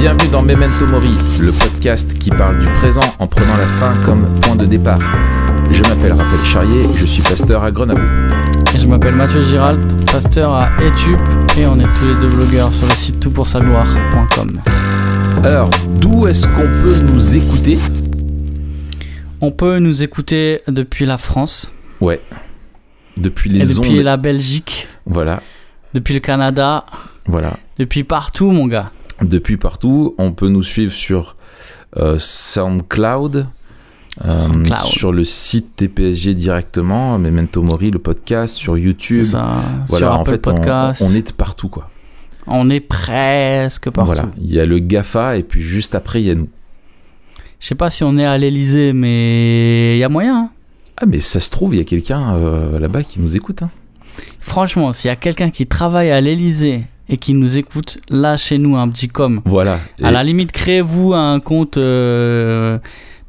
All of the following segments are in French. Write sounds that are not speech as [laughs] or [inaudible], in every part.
Bienvenue dans Memento Mori, le podcast qui parle du présent en prenant la fin comme point de départ. Je m'appelle Raphaël Charrier, je suis pasteur à Grenoble. Et je m'appelle Mathieu Giralt, pasteur à Etup, et on est tous les deux blogueurs sur le site toutpoursagloire.com. Alors, d'où est-ce qu'on peut nous écouter On peut nous écouter depuis la France. Ouais. Depuis les et Depuis la Belgique. Voilà. Depuis le Canada. Voilà. Depuis partout, mon gars depuis partout. On peut nous suivre sur euh, euh, SoundCloud, sur le site TPSG directement, Memento Mori, le podcast, sur YouTube. Voilà, en fait, On, est partout, quoi. On est presque partout. Voilà, il y a le GAFA et puis juste après, il y a nous. Je sais pas si on est à l'Elysée, mais il y a moyen. Hein. Ah, mais ça se trouve, il y a quelqu'un euh, là-bas qui nous écoute. Hein. Franchement, s'il y a quelqu'un qui travaille à l'Elysée et qui nous écoute, lâchez-nous un petit com. Voilà. À la limite, créez-vous un compte. Euh,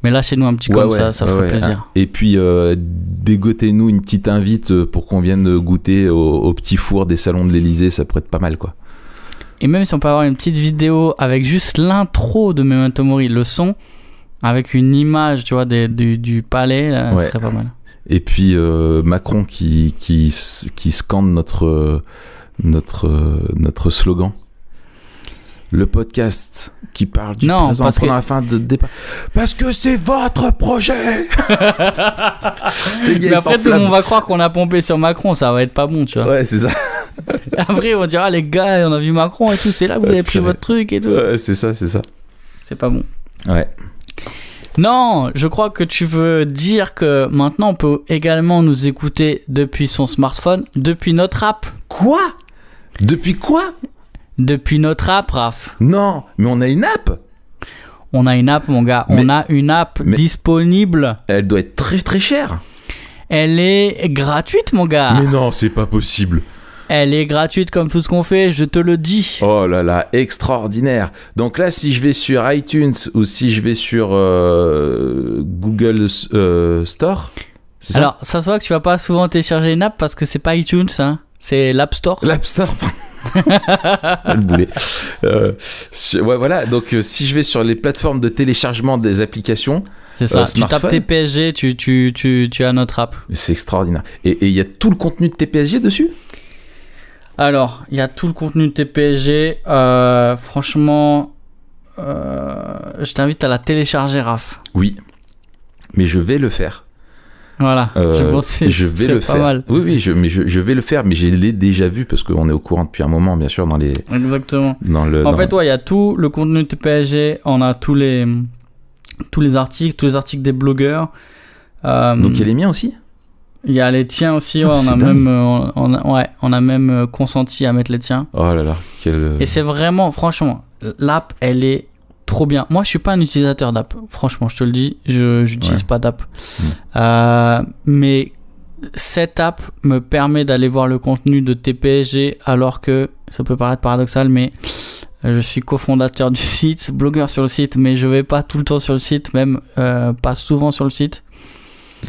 mais lâchez nous, un petit com', ça, ça ferait plaisir. Et puis, euh, dégotez-nous une petite invite euh, pour qu'on vienne goûter au, petit four des salons de l'Elysée, ça pourrait être pas mal, quoi. Et même si on peut avoir une petite vidéo avec juste l'intro de Memento Mori, le son, avec une image, tu vois, des, du, palais, ça serait pas mal. Et puis, Macron qui, qui, qui scande notre notre, euh, notre slogan le podcast qui parle du non, présent pendant la fin de départ. Parce que c'est votre projet. Mais après tout le monde va croire qu'on a pompé sur Macron, ça va être pas bon, tu vois. Ouais, c'est ça. [laughs] après on dira les gars, on a vu Macron et tout, c'est là que vous avez pris votre truc et tout. Ouais, c'est ça, c'est ça. C'est pas bon. Ouais. Non, je crois que tu veux dire que maintenant on peut également nous écouter depuis son smartphone, depuis notre app. Quoi depuis quoi Depuis notre app, Raph. Non, mais on a une app On a une app, mon gars. on a une app disponible. Elle doit être très très chère. Elle est gratuite, mon gars. Mais non, c'est pas possible. Elle est gratuite comme tout ce qu'on fait, je te le dis. Oh là là, extraordinaire. Donc là, si je vais sur iTunes ou si je vais sur euh, Google euh, Store. Alors, ça se voit que tu vas pas souvent télécharger une app parce que c'est pas iTunes. Hein. C'est l'App Store L'App Store, [laughs] le boulet. Euh, ouais, voilà. Donc, euh, si je vais sur les plateformes de téléchargement des applications, c'est euh, ça. tu tapes TPSG, tu, tu as notre app. C'est extraordinaire. Et il y a tout le contenu de TPSG dessus Alors, il y a tout le contenu de TPSG. franchement, je t'invite à la télécharger, Raph. Oui, mais je vais le faire. Voilà. Euh, je je vais le faire. Oui, oui, je, mais je, vais le faire, mais je l'ai déjà vu parce qu'on est au courant depuis un moment, bien sûr, dans les. Exactement. Dans le, en fait, ouais, il y a tout le contenu de PSG, on a tous les, tous les articles, tous les articles des blogueurs. Euh, Donc il y a les miens aussi il y a les tiens aussi, oh, on, a même, euh, on, ouais, on a même consenti à mettre les tiens. Oh là là, quel... Et c'est vraiment, franchement, l'app, elle est trop bien. Moi, je suis pas un utilisateur d'app. Franchement, je te le dis, je n'utilise pas d'app. Hmm. Euh, mais cette app me permet d'aller voir le contenu de TPSG, alors que ça peut paraître paradoxal, mais je suis cofondateur du site, blogueur sur le site, mais je vais pas tout le temps sur le site, même euh, pas souvent sur le site.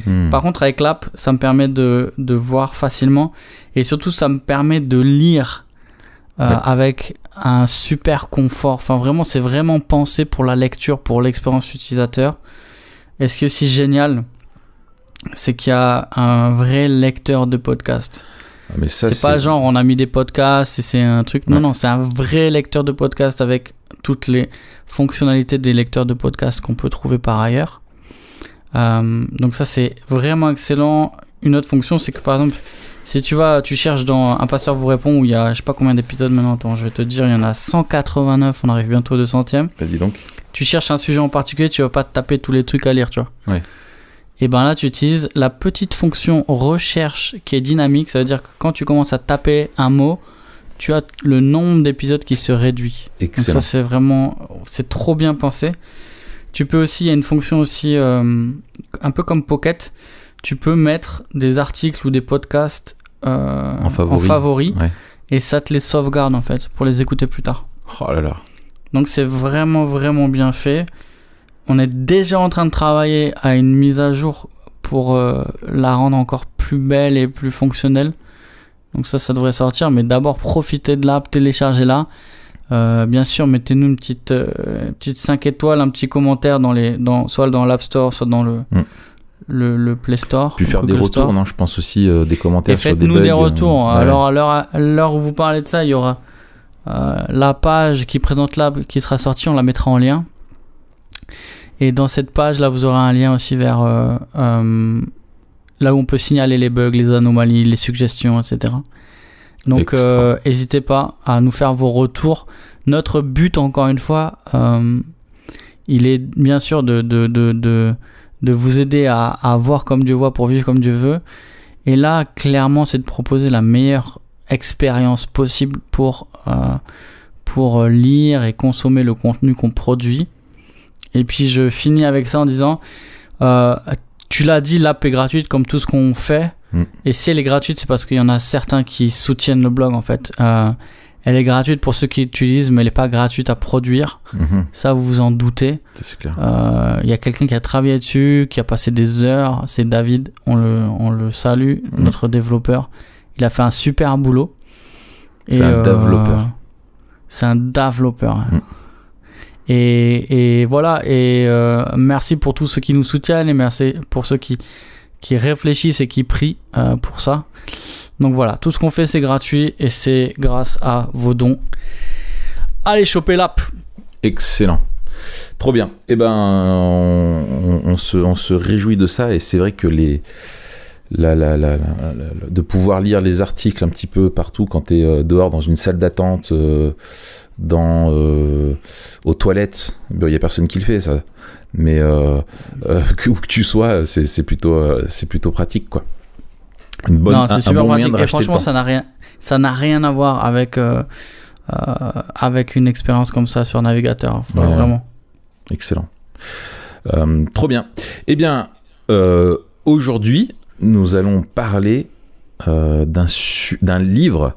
Hmm. Par contre, avec l'app, ça me permet de, voir facilement et surtout, ça me permet de lire euh, avec un super confort. Enfin, vraiment, c'est vraiment pensé pour la lecture, pour l'expérience utilisateur. Et ce qui est aussi génial, c'est qu'il y a un vrai lecteur de podcast. Ah, mais ça, c'est pas genre on a mis des podcasts et c'est un truc. Non, non, c'est un vrai lecteur de podcast avec toutes les fonctionnalités des lecteurs de podcast qu'on peut trouver par ailleurs. Euh, donc ça c'est vraiment excellent une autre fonction, c'est que par exemple, si tu vas, tu cherches dans Un passeur vous répond, où il y a je sais pas combien d'épisodes maintenant, je vais te dire, il y en a 189, on arrive bientôt au 200ème. Bah, donc. Tu cherches un sujet en particulier, tu vas pas taper tous les trucs à lire, tu vois. Et ben là, tu utilises la petite fonction recherche qui est dynamique, ça veut dire que quand tu commences à taper un mot, tu as le nombre d'épisodes qui se réduit. Excellent. ça, c'est vraiment, c'est trop bien pensé. Tu peux aussi, il y a une fonction aussi, euh, un peu comme Pocket, tu peux mettre des articles ou des podcasts euh, en favori, et ça te les sauvegarde en fait pour les écouter plus tard. Oh là là. Donc c'est vraiment vraiment bien fait. On est déjà en train de travailler à une mise à jour pour euh, la rendre encore plus belle et plus fonctionnelle. Donc ça, ça devrait sortir. Mais d'abord, profitez de l'app, téléchargez-la. Euh, bien sûr, mettez-nous une petite, petite 5 étoiles, un petit commentaire dans les, dans, soit dans l'App Store, soit dans le, mm le, Play Store. Puis faire des retours, non Je pense aussi euh, des commentaires sur des bugs. Faites-nous des retours. Alors à l'heure où vous parlez de ça, il y aura euh, la page qui présente l'app qui sera sortie, on la mettra en lien. Et dans cette page là, vous aurez un lien aussi vers euh, là où on peut signaler les bugs, les anomalies, les suggestions, etc. Donc n'hésitez pas à nous faire vos retours. Notre but, encore une fois, il est bien sûr de, de, de de vous aider à, à voir comme Dieu voit pour vivre comme Dieu veut. Et là, clairement, c'est de proposer la meilleure expérience possible pour, euh, pour lire et consommer le contenu qu'on produit. Et puis je finis avec ça en disant, euh, tu l'as dit, l'app est gratuite comme tout ce qu'on fait. Mm. Et si elle est gratuite, c'est parce qu'il y en a certains qui soutiennent le blog en fait. Euh, elle est gratuite pour ceux qui l'utilisent, mais elle n'est pas gratuite à produire. Mhm. Ça, vous vous en doutez. C'est clair. Euh, il y a quelqu'un qui a travaillé dessus, qui a passé des heures. C'est David, on le, on le salue, mhm. notre développeur. Il a fait un super boulot. C'est un, euh, développeur. C'est un développeur. Mhm. Et, voilà, et euh, merci pour tous ceux qui nous soutiennent et merci pour ceux qui, qui réfléchissent et qui prient pour ça. Donc voilà, tout ce qu'on fait c'est gratuit et c'est grâce à vos dons. Allez choper l'app. Excellent. Trop bien. Eh ben, on, se, réjouit de ça et c'est vrai que les, la, la, la, de pouvoir lire les articles un petit peu partout quand tu es euh, dehors dans une salle d'attente, euh, dans euh, aux toilettes, il n'y a personne qui le fait ça. Mais [laughs] où que tu sois, c'est plutôt, c'est plutôt pratique quoi non, c'est super pratique. franchement, ça n'a rien, ça n'a rien à voir avec euh, euh, avec une expérience comme ça sur navigateur. Hein, vraiment. Excellent. Euh, trop bien. Eh bien, aujourd'hui, nous allons parler d'un d'un livre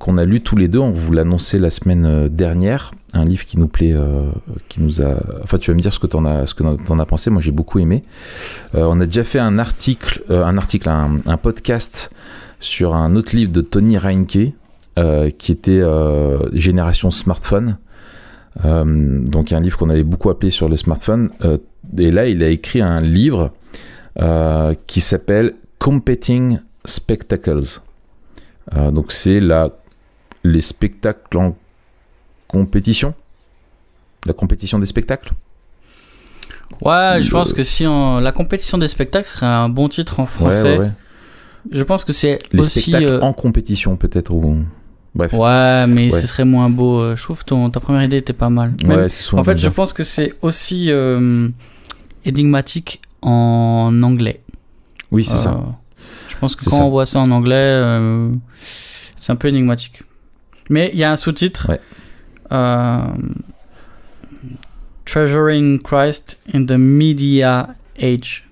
qu'on a lu tous les deux. On vous l'annonçait la semaine dernière un livre qui nous plaît, euh, qui nous a. Enfin, tu vas me dire ce que t'en as, ce que t'en as pensé. Moi, j'ai beaucoup aimé. Euh, on a déjà fait un article, euh, un article, un, podcast sur un autre livre de Tony Reinke qui était Génération smartphone. donc, un livre qu'on avait beaucoup appelé sur le smartphone. et là, il a écrit un livre qui s'appelle Competing Spectacles. donc, c'est la les spectacles en compétition La compétition des spectacles Ouais, je pense que si la compétition des spectacles serait un bon titre en français. Je pense que c'est aussi euh, en compétition peut-être ou Ouais, mais ce serait moins beau. Euh, je trouve que ta première idée était pas mal. en fait, je pense que c'est aussi euh, énigmatique en anglais. Oui, c'est ça. Je pense que quand on voit ça en anglais, c'est un peu énigmatique. Mais il y a un sous-titre. Euh, Treasuring Christ in the Media Age.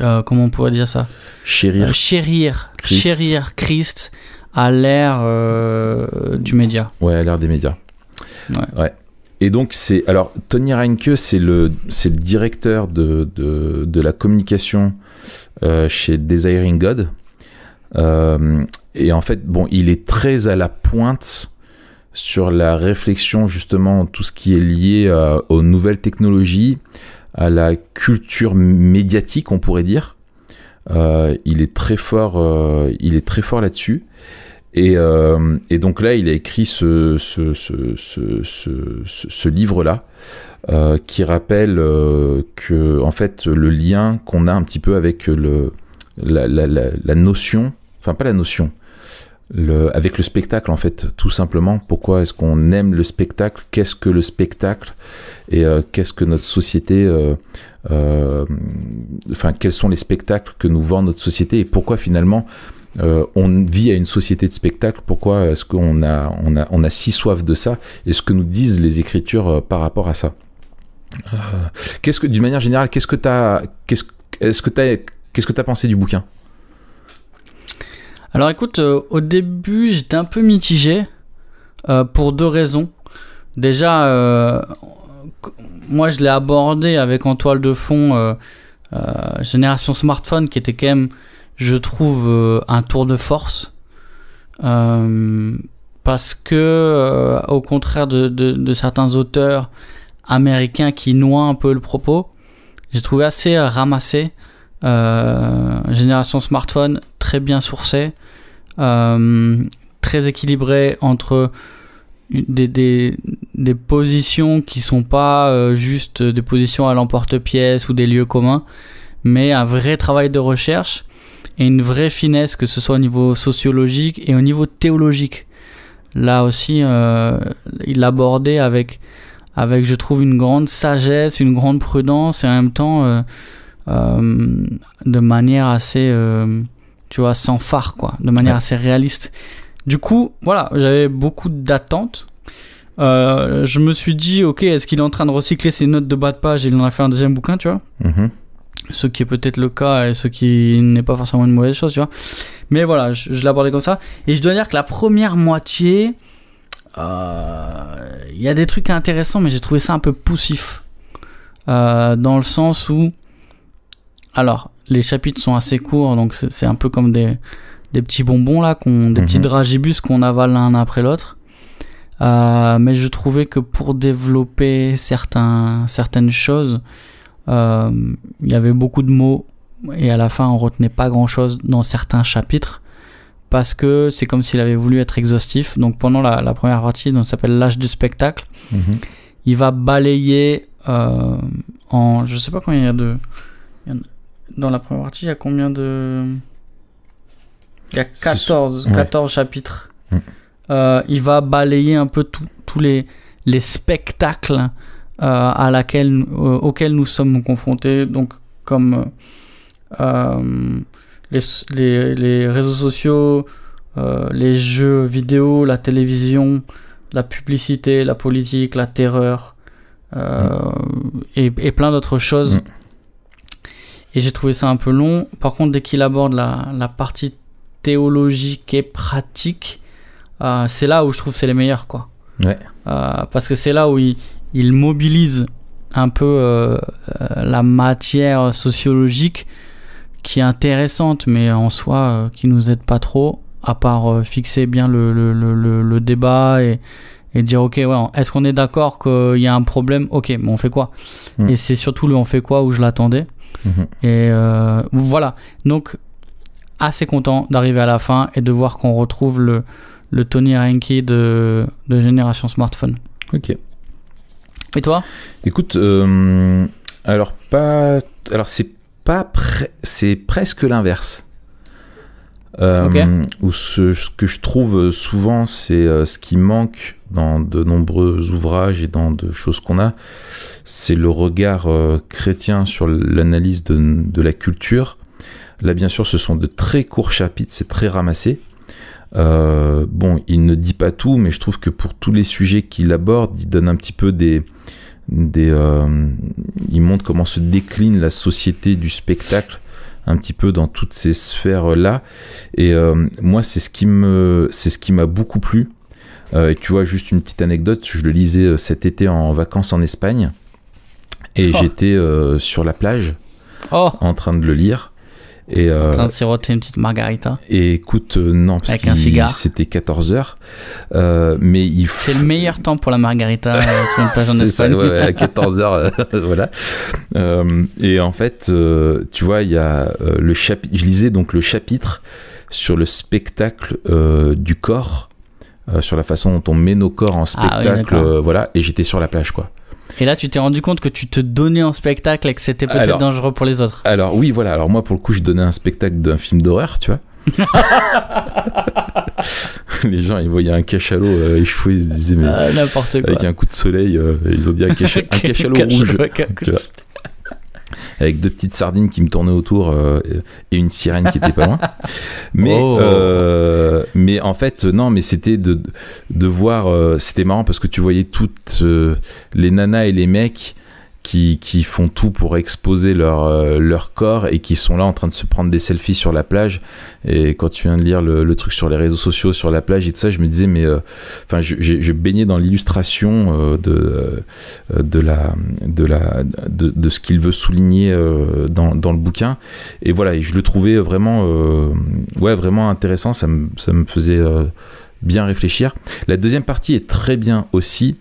Euh, comment on pourrait dire ça Chérir. Euh, chérir. Christ. Chérir Christ à l'ère du média. Ouais, à l'ère des médias. Ouais. Et donc, c'est. Alors, Tony Reinke, c'est le, c'est le directeur de, de la communication chez Desiring God. et en fait, bon, il est très à la pointe sur la réflexion justement tout ce qui est lié euh, aux nouvelles technologies, à la culture médiatique, on pourrait dire. Euh, il est très fort, euh, il est très fort là-dessus. Et, donc là, il a écrit ce, livre-là qui rappelle que en fait le lien qu'on a un petit peu avec la notion, enfin pas la notion, avec le spectacle en fait tout simplement pourquoi est-ce qu'on aime le spectacle qu'est-ce que le spectacle et euh, qu'est-ce que notre société euh, euh, enfin quels sont les spectacles que nous vend notre société et pourquoi finalement on vit à une société de spectacle pourquoi est-ce qu'on a on a on a si soif de ça et ce que nous disent les écritures par rapport à ça qu'est-ce que d'une manière générale qu'est-ce que tu qu'est-ce que qu'est-ce que tu as pensé du bouquin alors écoute, euh, au début j'étais un peu mitigé euh, pour deux raisons. Déjà, euh, moi je l'ai abordé avec en toile de fond Génération Smartphone qui était quand même, je trouve, un tour de force. parce que, au contraire de, certains auteurs américains qui noient un peu le propos, j'ai trouvé assez ramassé. génération smartphone très bien sourcé, euh, très équilibré entre des, des, positions qui sont pas euh, juste des positions à l'emporte-pièce ou des lieux communs, mais un vrai travail de recherche et une vraie finesse, que ce soit au niveau sociologique et au niveau théologique. Là aussi, euh, il abordait avec, avec, je trouve, une grande sagesse, une grande prudence et en même temps de manière assez tu vois, sans phare, quoi, de manière assez réaliste. Du coup, voilà, j'avais beaucoup d'attentes. Euh, je me suis dit, ok, est-ce qu'il est en train de recycler ses notes de bas de page il en a fait un deuxième bouquin, tu vois mm-hmm. Ce qui est peut-être le cas et ce qui n'est pas forcément une mauvaise chose, tu vois. Mais voilà, je, l'abordais comme ça. Et je dois dire que la première moitié, euh, il y a des trucs intéressants, mais j'ai trouvé ça un peu poussif. Euh, dans le sens où, alors, les chapitres sont assez courts, donc c'est un peu comme des, petits bonbons là, des petits mhm. dragibus qu'on avale l'un après l'autre. Euh, mais je trouvais que pour développer certaines choses, euh, il y avait beaucoup de mots et à la fin on retenait pas grand chose dans certains chapitres parce que c'est comme s'il avait voulu être exhaustif. Donc pendant la, première partie, on s'appelle l'âge du spectacle, mhm. il va balayer euh, en je sais pas combien il y a de dans la première partie, il y a combien de. Il y a 14, chapitres. Mm. Euh, il va balayer un peu tous les, les spectacles euh, à laquelle, euh, auxquels nous sommes confrontés, donc comme les, les, les, réseaux sociaux, les jeux vidéo, la télévision, la publicité, la politique, la terreur mm. et, plein d'autres choses. Mm. Et j'ai trouvé ça un peu long. Par contre, dès qu'il aborde la, partie théologique et pratique, euh, c'est là où je trouve c'est les meilleurs, quoi. Ouais. Euh, parce que c'est là où il, mobilise un peu euh, la matière sociologique qui est intéressante, mais en soi qui nous aide pas trop, à part fixer bien le, débat et, et dire ok ouais, est-ce qu'on est, d'accord qu'il y a un problème ok mais on fait quoi hmm. et c'est surtout le on fait quoi où je l'attendais Mhm. Et euh, voilà. Donc, assez content d'arriver à la fin et de voir qu'on retrouve le, le Tony Renke de, de, génération smartphone. Ok. Et toi Écoute, euh, alors pas, alors c'est pas, c'est presque l'inverse. Euh, ce, que je trouve euh, souvent, c'est euh, ce qui manque dans de nombreux ouvrages et dans de choses qu'on a, c'est le regard chrétien sur l'analyse de, la culture. Là, bien sûr, ce sont de très courts chapitres, c'est très ramassé. bon, il ne dit pas tout, mais je trouve que pour tous les sujets qu'il aborde, il donne un petit peu des. des il montre comment se décline la société du spectacle un petit peu dans toutes ces sphères là. Et euh, moi, c'est ce qui me, c'est ce qui m'a beaucoup plu. Euh, et tu vois, juste une petite anecdote, je le lisais euh, cet été en vacances en Espagne et oh. j'étais sur la plage oh. en train de le lire. Et, un euh, un une petite margarita. Et écoute, euh, non, parce que C'était 14 heures, euh, mais il. Faut... C'est le meilleur temps pour la margarita [laughs] sur Ça, ouais, à 14 heures, [laughs] voilà. et en fait, tu vois, il y a le chapitre. Je lisais donc le chapitre sur le spectacle du corps. sur la façon dont on met nos corps en ah spectacle, voilà, et j'étais sur la plage, quoi. Et là, tu t'es rendu compte que tu te donnais un spectacle et que c'était peut-être dangereux pour les autres. Alors oui, voilà. Alors moi, pour le coup, je donnais un spectacle d'un film d'horreur, tu vois. [laughs] les gens ils voyaient un cachalot euh, échoué ils se disaient mais ah, n'importe quoi avec un coup de soleil euh, ils ont dit un, un [laughs] cachalot rouge tu vois avec deux petites sardines qui me tournaient autour euh, et une sirène qui était pas loin. [laughs] Mais, oh. euh, mais en fait, euh, non, mais c'était de, de voir, c'était marrant parce que tu voyais toutes les nanas et les mecs qui, font tout pour exposer leur, euh, leur corps et qui sont là en train de se prendre des selfies sur la plage. Et quand tu viens de lire le, truc sur les réseaux sociaux, sur la plage et tout ça, je me disais, mais euh, enfin, je, baignais dans l'illustration euh, de, de, la, de, de, ce qu'il veut souligner dans, le bouquin. Et voilà, je le trouvais vraiment, ouais, vraiment intéressant. Ça me, ça me faisait bien réfléchir. La deuxième partie est très bien aussi.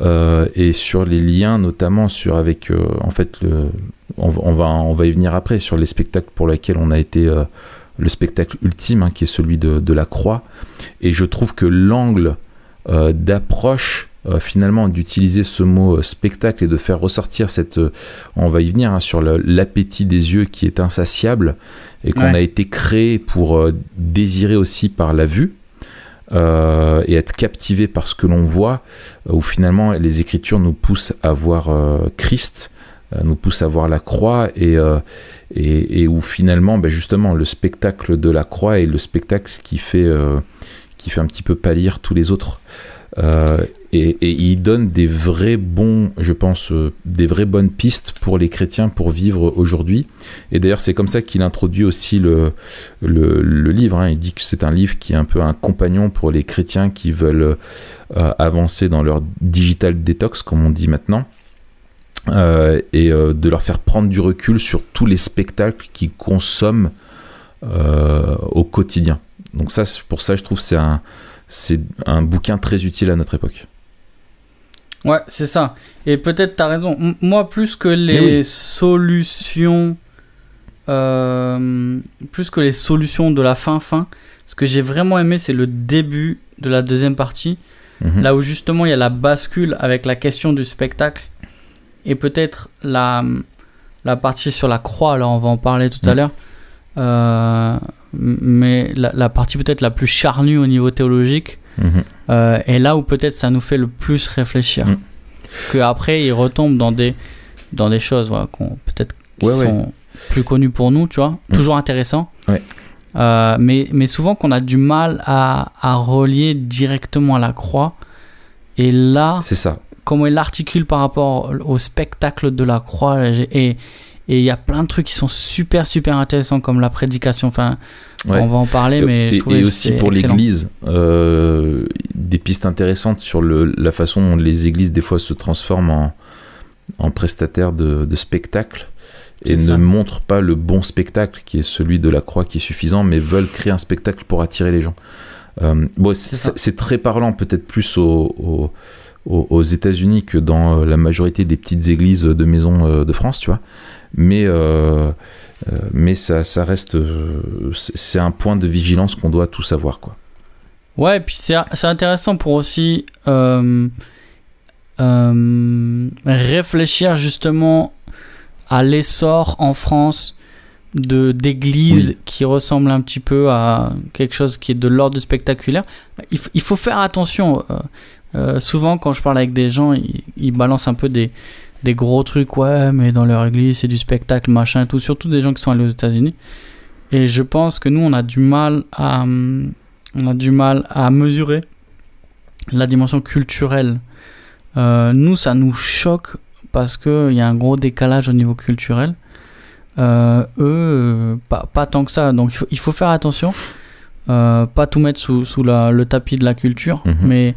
Euh, et sur les liens notamment sur avec euh, en fait le, on, va on va y venir après sur les spectacles pour lesquels on a été euh, le spectacle ultime hein, qui est celui de, la croix et je trouve que l'angle d'approche finalement d'utiliser ce mot spectacle et de faire ressortir cette on va y venir hein, sur l'appétit des yeux qui est insatiable et qu'on a été créé pour désirer aussi par la vue euh, et être captivé par ce que l'on voit, euh, où finalement les Écritures nous poussent à voir euh, Christ, nous poussent à voir la croix, et, et, où finalement, ben justement, le spectacle de la croix est le spectacle qui fait, qui fait un petit peu pâlir tous les autres. Et, il donne des vrais bons, je pense, euh, des vraies bonnes pistes pour les chrétiens pour vivre aujourd'hui. Et d'ailleurs, c'est comme ça qu'il introduit aussi le, le, livre. Hein. Il dit que c'est un livre qui est un peu un compagnon pour les chrétiens qui veulent euh, avancer dans leur digital détox, comme on dit maintenant. Euh, et de leur faire prendre du recul sur tous les spectacles qu'ils consomment au quotidien. Donc ça, pour ça, je trouve c'est un, c'est un bouquin très utile à notre époque. Ouais, c'est ça. Et peut-être t'as raison. moi, plus que les solutions, euh, plus que les solutions de la fin fin, ce que j'ai vraiment aimé, c'est le début de la deuxième partie, mhm. là où justement il y a la bascule avec la question du spectacle et peut-être la la partie sur la croix. Là, on va en parler tout à mhm. l'heure. Euh, mais la partie peut-être la plus charnue au niveau théologique Mhm. Euh, et là où peut-être ça nous fait le plus réfléchir. Mhm. que après il retombe dans des, dans des choses voilà, qu'on, peut-être qui sont plus connues pour nous, tu vois. Mhm. Toujours intéressant. Euh, mais, mais souvent qu'on a du mal à, à, relier directement à la croix. Et là, c'est ça. comment il l'articule par rapport au spectacle de la croix. Et, et il y a plein de trucs qui sont super, super intéressants, comme la prédication. Enfin, on va en parler, mais je trouve et aussi pour l'Église, euh, des pistes intéressantes sur la façon dont les églises des fois se transforment en, prestataires de, de spectacles et ne montrent pas le bon spectacle qui est celui de la croix qui est suffisant, mais veulent créer un spectacle pour attirer les gens. Euh, bon, c'est très parlant peut-être plus au aux, aux États-Unis que dans euh, la majorité des petites églises de maison euh, de France, tu vois. Mais, euh, mais ça, ça reste. C'est un point de vigilance qu'on doit tout savoir quoi. Ouais, et puis c'est intéressant pour aussi réfléchir justement à l'essor en France de d'églises qui ressemblent un petit peu à quelque chose qui est de l'ordre spectaculaire. Il, il, faut faire attention. Euh, souvent, quand je parle avec des gens, ils, balancent un peu des, gros trucs. Ouais, mais dans leur église, c'est du spectacle, machin, tout. Surtout des gens qui sont allés aux États-Unis. Et je pense que nous, on a du mal à, euh, on a du mal à mesurer la dimension culturelle. Euh, nous, ça nous choque parce qu'il y a un gros décalage au niveau culturel. eux, pas, tant que ça. Donc, il faut, faire attention. pas tout mettre sous, le tapis de la culture, mhm. mais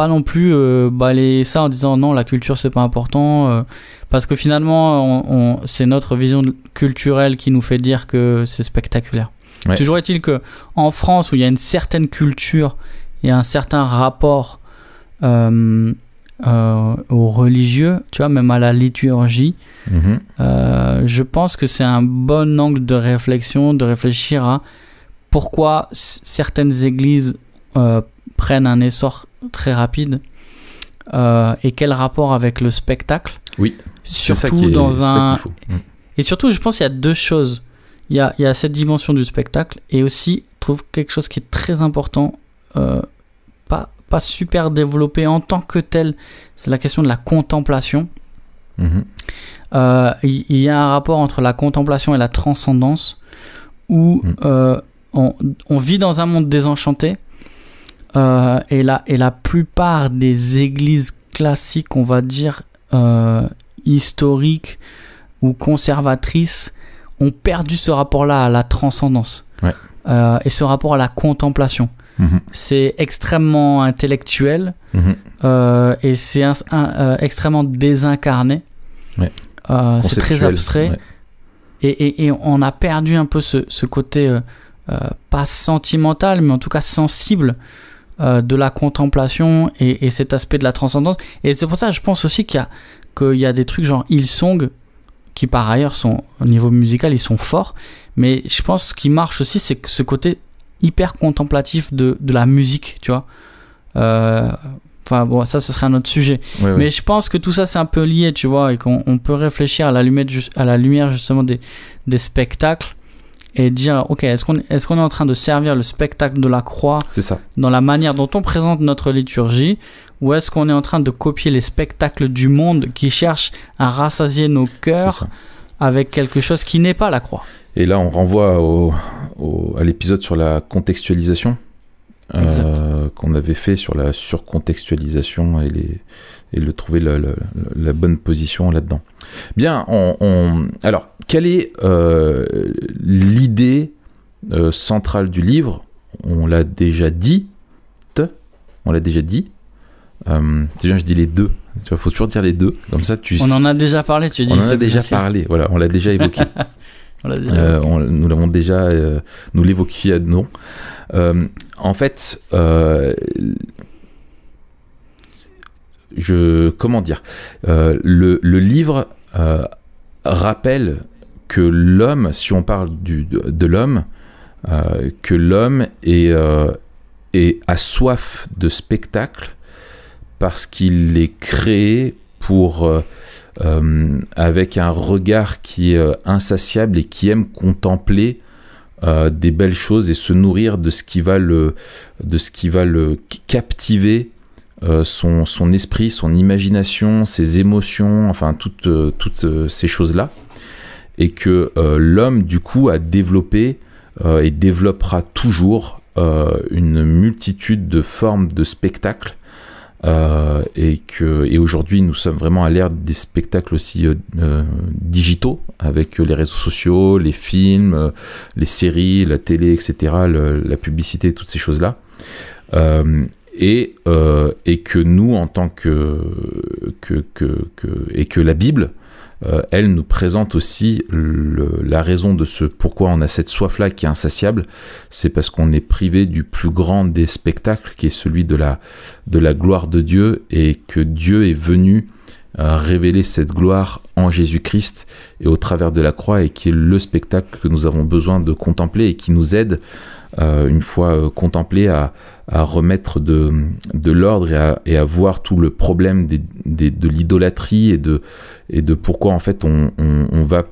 pas non plus euh, balayer ça en disant non la culture c'est pas important euh, parce que finalement on, c'est notre vision culturelle qui nous fait dire que c'est spectaculaire. Toujours est-il que en France où il y a une certaine culture et un certain rapport euh, euh aux religieux, tu vois, même à la liturgie. Mm-hmm. Euh, je pense que c'est un bon angle de réflexion, de réfléchir à pourquoi certaines églises prennent un essor très rapide euh, et quel rapport avec le spectacle. Oui. Surtout dans un. Mm. Et surtout, je pense qu'il y a deux choses. Il y a, cette dimension du spectacle et aussi, je trouve quelque chose qui est très important, euh, pas, pas super développé en tant que tel, c'est la question de la contemplation. Mm-hmm. Euh, il y, a un rapport entre la contemplation et la transcendance où mm. on, on, vit dans un monde désenchanté euh, et, la, et la plupart des églises classiques, on va dire, euh, historiques ou conservatrices, ont perdu ce rapport-là à la transcendance euh, et ce rapport à la contemplation. Mhm. C'est extrêmement intellectuel mhm. et c'est extrêmement désincarné. c'est très abstrait. Et, et, on a perdu un peu ce, ce côté, pas sentimental, mais en tout cas sensible euh, de la contemplation et, cet aspect de la transcendance. Et c'est pour ça, je pense aussi qu'il y, a, qu'il y a des trucs genre Hillsong, qui par ailleurs sont, au niveau musical, ils sont forts. Mais je pense ce qui marche aussi, c'est ce côté hyper contemplatif de, la musique, tu vois. Euh, enfin bon, ça ce serait un autre sujet. Mais je pense que tout ça c'est un peu lié, tu vois, et qu'on peut réfléchir à la lumière, à la lumière justement des, des spectacles et dire ok est-ce qu'on est en train de servir le spectacle de la croix ça. dans la manière dont on présente notre liturgie ou est-ce qu'on est en train de copier les spectacles du monde qui cherchent à rassasier nos cœurs avec quelque chose qui n'est pas la croix et là on renvoie à l'épisode sur la contextualisation euh, qu'on avait fait sur la surcontextualisation et, le trouver la, bonne position là-dedans. Bien, on, alors, quelle est euh, l'idée euh, centrale du livre On l'a déjà dit, on l'a déjà dit. c'est bien, je dis les deux. Il faut toujours dire les deux. Comme ça, tu. On en a déjà parlé. Tu dis. On en a déjà parlé. Voilà, on l'a déjà [laughs] évoqué. on nous l'avons déjà, nous l'évoquions à nous. Euh, en fait, euh, comment dire, euh, le, livre rappelle que l'homme, si on parle de, l'homme, que l'homme est, à soif de spectacle parce qu'il est créé pour avec un regard qui est insatiable et qui aime contempler euh, des belles choses et se nourrir de ce qui va le, de ce qui va le captiver euh, son, son, esprit, son imagination, ses émotions, enfin toutes, euh, toutes ces choses-là. Et que l'homme, du coup, a développé et développera toujours une multitude de formes de spectacles euh, et que et aujourd'hui nous sommes vraiment à l'ère des spectacles aussi euh, euh, digitaux avec les réseaux sociaux, les films, les séries, la télé, etc., la publicité, toutes ces choses là. Euh, et, et que nous en tant que, que, que, que et que la Bible euh, elle nous présente aussi la raison de ce pourquoi on a cette soif-là qui est insatiable. C'est parce qu'on est privé du plus grand des spectacles, qui est celui de la, de la gloire de Dieu, et que Dieu est venu euh, révéler cette gloire en Jésus-Christ et au travers de la croix, et qui est le spectacle que nous avons besoin de contempler et qui nous aide euh, une fois euh, contemplé, à, remettre de, de l'ordre et, à voir tout le problème de l'idolâtrie et de, et de pourquoi en fait on, va,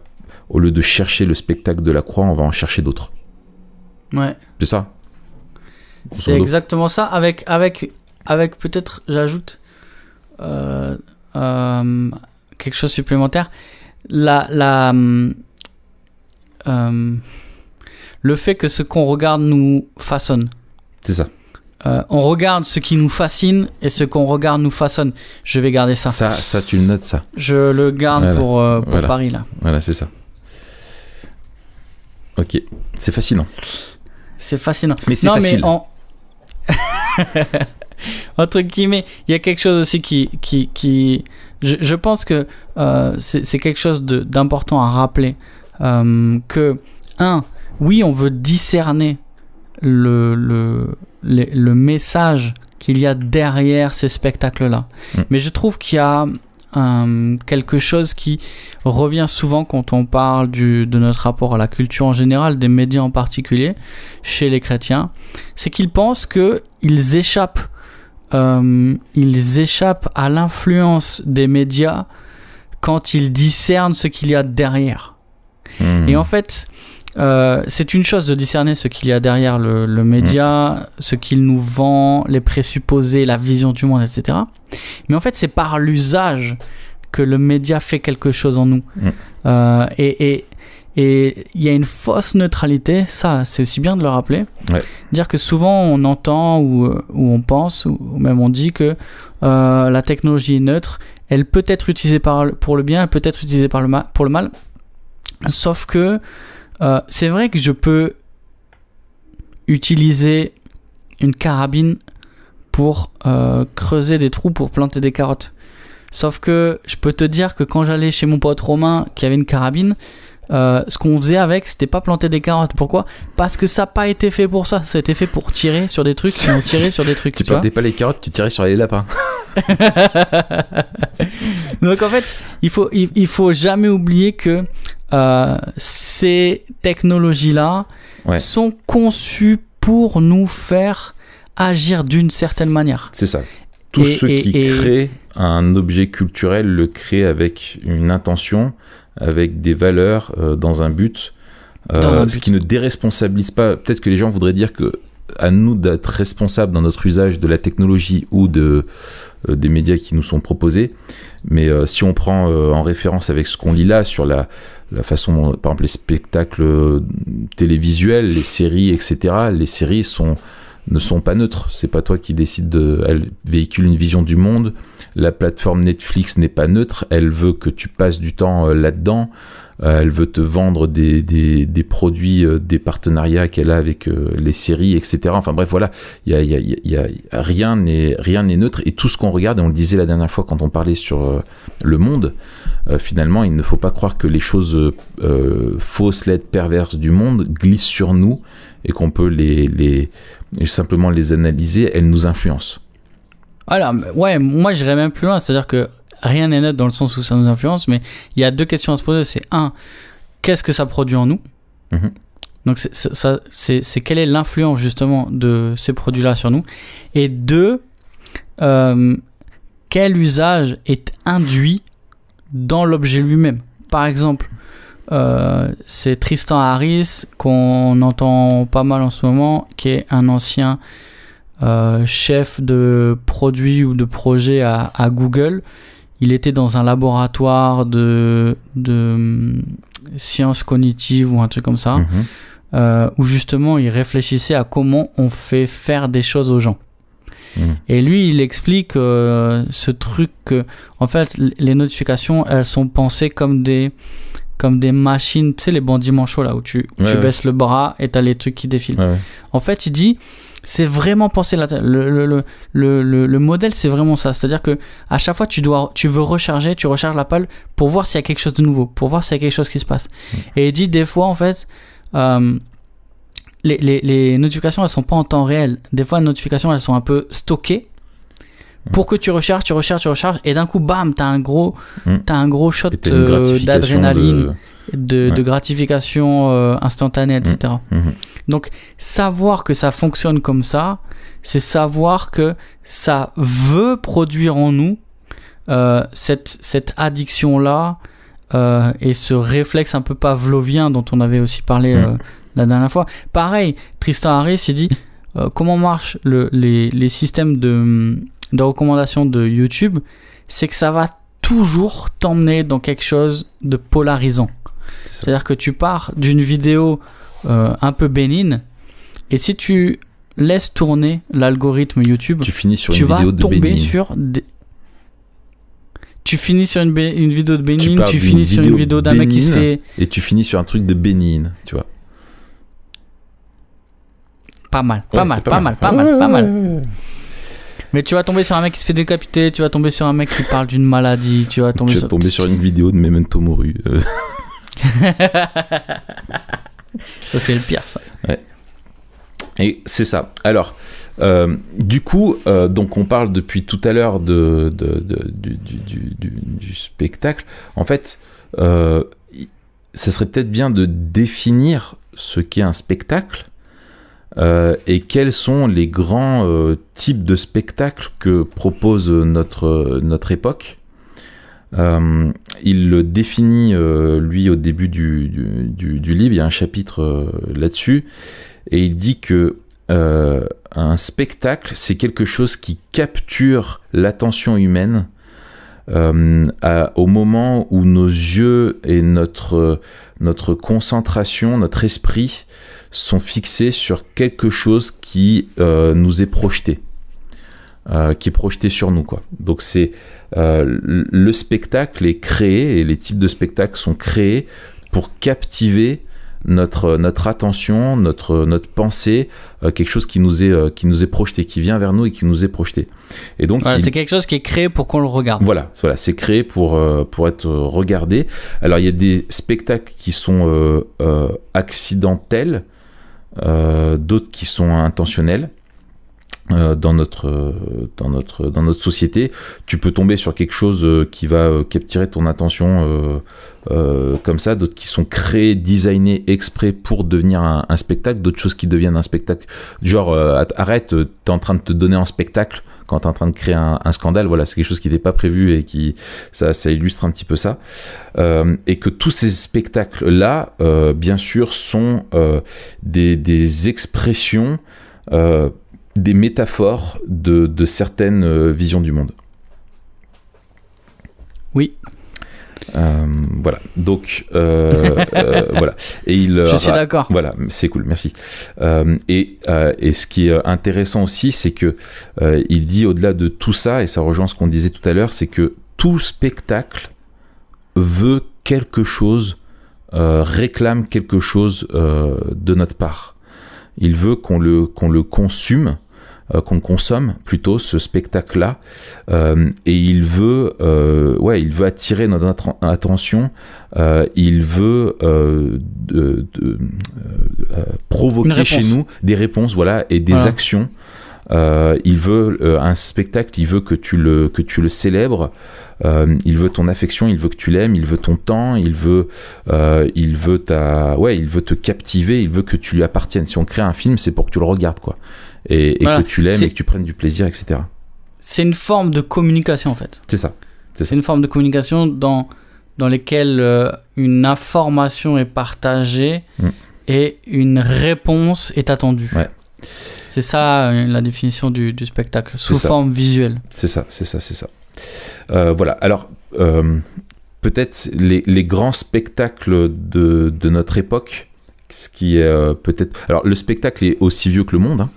au lieu de chercher le spectacle de la croix, on va en chercher d'autres. Ouais. C'est ça C'est exactement ça, avec, avec, avec peut-être, j'ajoute euh, quelque chose supplémentaire. La... la le fait que ce qu'on regarde nous façonne. C'est ça. Euh, on regarde ce qui nous fascine et ce qu'on regarde nous façonne. Je vais garder ça. Ça, ça tu le notes, ça. Je le garde pour, euh, Paris, là. Voilà, c'est ça. Ok, c'est fascinant. C'est fascinant. Mais c'est facile. Mais en... [laughs] Entre guillemets, il y a quelque chose aussi qui... qui, Je, pense que euh, c'est quelque chose d'important à rappeler. que, un, oui, on veut discerner le, le, message qu'il y a derrière ces spectacles-là. Mm. Mais je trouve qu'il y a euh, quelque chose qui revient souvent quand on parle de notre rapport à la culture en général, des médias en particulier, chez les chrétiens, c'est qu'ils pensent qu'ils échappent, euh, ils échappent à l'influence des médias quand ils discernent ce qu'il y a derrière. Mm. Et en fait, euh, c'est une chose de discerner ce qu'il y a derrière le, média, mm. ce qu'il nous vend, les présupposés, la vision du monde, etc. Mais en fait, c'est par l'usage que le média fait quelque chose en nous. Mm. Euh, et il y a une fausse neutralité, ça, c'est aussi bien de le rappeler. Dire que souvent on entend ou, on pense, ou même on dit que euh, la technologie est neutre, elle peut être utilisée par, pour le bien, elle peut être utilisée par le pour le mal. Sauf que euh, c'est vrai que je peux utiliser une carabine pour euh, creuser des trous pour planter des carottes. Sauf que je peux te dire que quand j'allais chez mon pote Romain qui avait une carabine, euh, ce qu'on faisait avec, c'était pas planter des carottes. Pourquoi Parce que ça n'a pas été fait pour ça. Ça a été fait pour tirer sur des trucs qui ont sur des trucs. tu, tu plantais pas les carottes, tu tirais sur les lapins. [laughs] Donc en fait, il faut, il faut jamais oublier que euh, ces technologies-là sont conçues pour nous faire agir d'une certaine manière. C'est ça. Tous ce ceux qui crée créent un objet culturel le créent avec une intention, avec des valeurs, euh, dans un but. Euh, ce qui ne déresponsabilise pas. Peut-être que les gens voudraient dire que à nous d'être responsables dans notre usage de la technologie ou de, des médias qui nous sont proposés. Mais si on prend en référence avec ce qu'on lit là sur la, la façon, par exemple, les spectacles euh, télévisuels, les séries, etc. Les séries sont ne sont pas neutres. C'est pas toi qui décides de. Elle véhicule une vision du monde. La plateforme Netflix n'est pas neutre. Elle veut que tu passes du temps euh, là-dedans. Euh, elle veut te vendre des, produits, euh, des partenariats qu'elle a avec les séries, etc. Enfin bref, voilà. Y y a, rien n'est rien n'est neutre. Et tout ce qu'on regarde, et on le disait la dernière fois quand on parlait sur le monde, finalement, il ne faut pas croire que les choses fausses, laides, perverses du monde glissent sur nous et qu'on peut les, les, simplement les analyser, elles nous influencent. Voilà, ouais, moi j'irais même plus loin, c'est-à-dire que rien n'est net dans le sens où ça nous influence, mais il y a deux questions à se poser, c'est un, qu'est-ce que ça produit en nous mm-hmm. Donc c'est quelle est l'influence justement de ces produits-là sur nous Et deux, euh, quel usage est induit dans l'objet lui-même Par exemple, euh, c'est Tristan Harris qu'on entend pas mal en ce moment, qui est un ancien euh, chef de produit ou de projet à, Google. Il était dans un laboratoire de, de mm, sciences cognitives ou un truc comme ça, mhm. euh, où justement il réfléchissait à comment on fait faire des choses aux gens. Mhm. Et lui, il explique ce truc que, en fait, les notifications, elles sont pensées comme des, comme des machines, tu sais, les bandits manchots là où tu, baisses le bras et t'as les trucs qui défilent. en fait, il dit, c'est vraiment pensé la le, le, le, le, modèle, c'est vraiment ça. C'est-à-dire que à chaque fois, tu, dois, tu veux recharger, tu recharges la pour voir s'il y a quelque chose de nouveau, pour voir s'il y a quelque chose qui se passe. Mm. Et il dit, des fois, en fait, euh, les, les, notifications, elles sont pas en temps réel. Des fois, les notifications, elles sont un peu stockées pour que tu recherches, tu recherches, tu recherches, et d'un coup, bam, t'as un gros, mm. as un gros shot euh, d'adrénaline, de... gratification euh, instantanée, etc. Mm. Mm-hmm. Donc, savoir que ça fonctionne comme ça, c'est savoir que ça veut produire en nous euh, cette, cette addiction-là et ce réflexe un peu pavlovien dont on avait aussi parlé mm. la dernière fois. Pareil, Tristan Harris, il dit comment marchent le, les, les systèmes de de recommandations de YouTube, c'est que ça va toujours t'emmener dans quelque chose de polarisant. C'est-à-dire que tu pars d'une vidéo euh, un peu bénigne, et si tu laisses tourner l'algorithme YouTube, tu finis sur une vas vidéo de tomber sur des... Tu finis sur une, une vidéo de bénigne, tu, finis sur une vidéo d'un mec qui se fait... Et tu finis sur un truc de bénin tu vois. Pas mal, pas, mal, pas mal, pas mal, pas mal. Mais tu vas tomber sur un mec qui se fait décapiter, tu vas tomber sur un mec qui parle d'une maladie, tu vas tomber tu vas sur... tomber sur une vidéo de Memento Moru. Euh. [laughs] ça c'est le pire ça. Ouais. Et c'est ça. Alors, euh, du coup, euh, donc on parle depuis tout à l'heure de, du, du, spectacle. En fait, ça serait peut-être bien de définir ce qu'est un spectacle euh, et quels sont les grands euh, types de spectacles que propose notre, euh, notre époque. il le définit, lui, au début du, livre, il y a un chapitre là-dessus, et il dit que un spectacle, c'est quelque chose qui capture l'attention humaine au moment où nos yeux et notre, notre concentration, notre esprit sont fixés sur quelque chose qui euh, nous est projeté, euh, qui est projeté sur nous. Quoi. Donc c'est euh, le spectacle est créé et les types de spectacles sont créés pour captiver notre, notre attention, notre, notre pensée, quelque chose qui nous, est, qui nous est projeté, qui vient vers nous et qui nous est projeté. Et donc, c'est quelque chose qui est créé pour qu'on le regarde. Voilà, voilà c'est créé pour, pour être regardé. Alors, il y a des spectacles qui sont accidentels, euh, d'autres qui sont intentionnels. Euh, dans notre euh, dans notre dans notre société tu peux tomber sur quelque chose euh, qui va capturer ton attention comme ça d'autres qui sont créés designés exprès pour devenir un, spectacle d'autres choses qui deviennent un spectacle genre arrête arrête t'es en train de te donner un spectacle quand t'es en train de créer un, un scandale voilà c'est quelque chose qui n'était pas prévu et qui ça ça illustre un petit peu ça et que tous ces spectacles là bien sûr sont des, des expressions des métaphores de, certaines euh, visions du monde. Oui. Euh, voilà. Donc euh, [laughs] voilà. Et il. Je suis d'accord. Voilà, c'est cool. Merci. Et, ce qui est intéressant aussi, c'est que il dit au-delà de tout ça, et ça rejoint ce qu'on disait tout à l'heure, c'est que tout spectacle veut quelque chose, réclame quelque chose de notre part. Il veut qu'on le qu'on le consume euh, qu'on consomme plutôt ce spectacle-là, euh, et il veut, euh, ouais, il veut attirer notre attention, il veut de, provoquer chez nous des réponses, voilà, et des actions. il veut un spectacle, il veut que tu le que tu le célèbres. il veut ton affection, il veut que tu l'aimes, il veut ton temps, il veut, il veut ta, ouais, il veut te captiver, il veut que tu lui appartiennes. Si on crée un film, c'est pour que tu le regardes, quoi et, et que tu l'aimes et que tu prennes du plaisir, etc. C'est une forme de communication en fait. C'est ça. C'est une forme de communication dans, dans laquelle euh, une information est partagée mm. et une réponse est attendue. C'est ça euh, la définition du, spectacle, sous forme visuelle. C'est ça, c'est ça, c'est ça. Euh, voilà, alors peut-être les, les, grands spectacles de, de, notre époque, ce qui est peut-être... Alors le spectacle est aussi vieux que le monde, hein.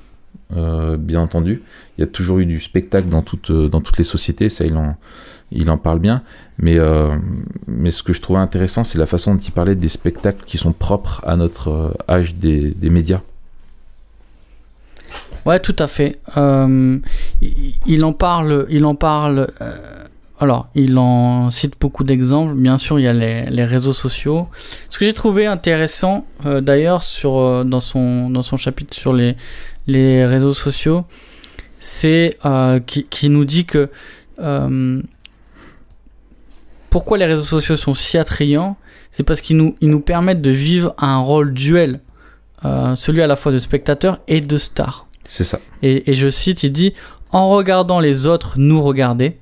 Euh, bien entendu. Il y a toujours eu du spectacle dans, toute, euh, dans toutes les sociétés, ça il en, il en parle bien. Mais, euh, mais ce que je trouvais intéressant, c'est la façon dont il parlait des spectacles qui sont propres à notre âge des, des médias. Ouais, tout à fait. il, en parle, il en parle. Alors, il en cite beaucoup d'exemples. Bien sûr, il y a les, les réseaux sociaux. Ce que j'ai trouvé intéressant, d'ailleurs, sur dans son dans son chapitre sur les les réseaux sociaux, c'est euh, qui, nous dit que euh, pourquoi les réseaux sociaux sont si attrayants, c'est parce qu'ils nous, nous permettent de vivre un rôle duel, euh, celui à la fois de spectateur et de star. C'est ça. Et, et, je cite, il dit, en regardant les autres nous regarder,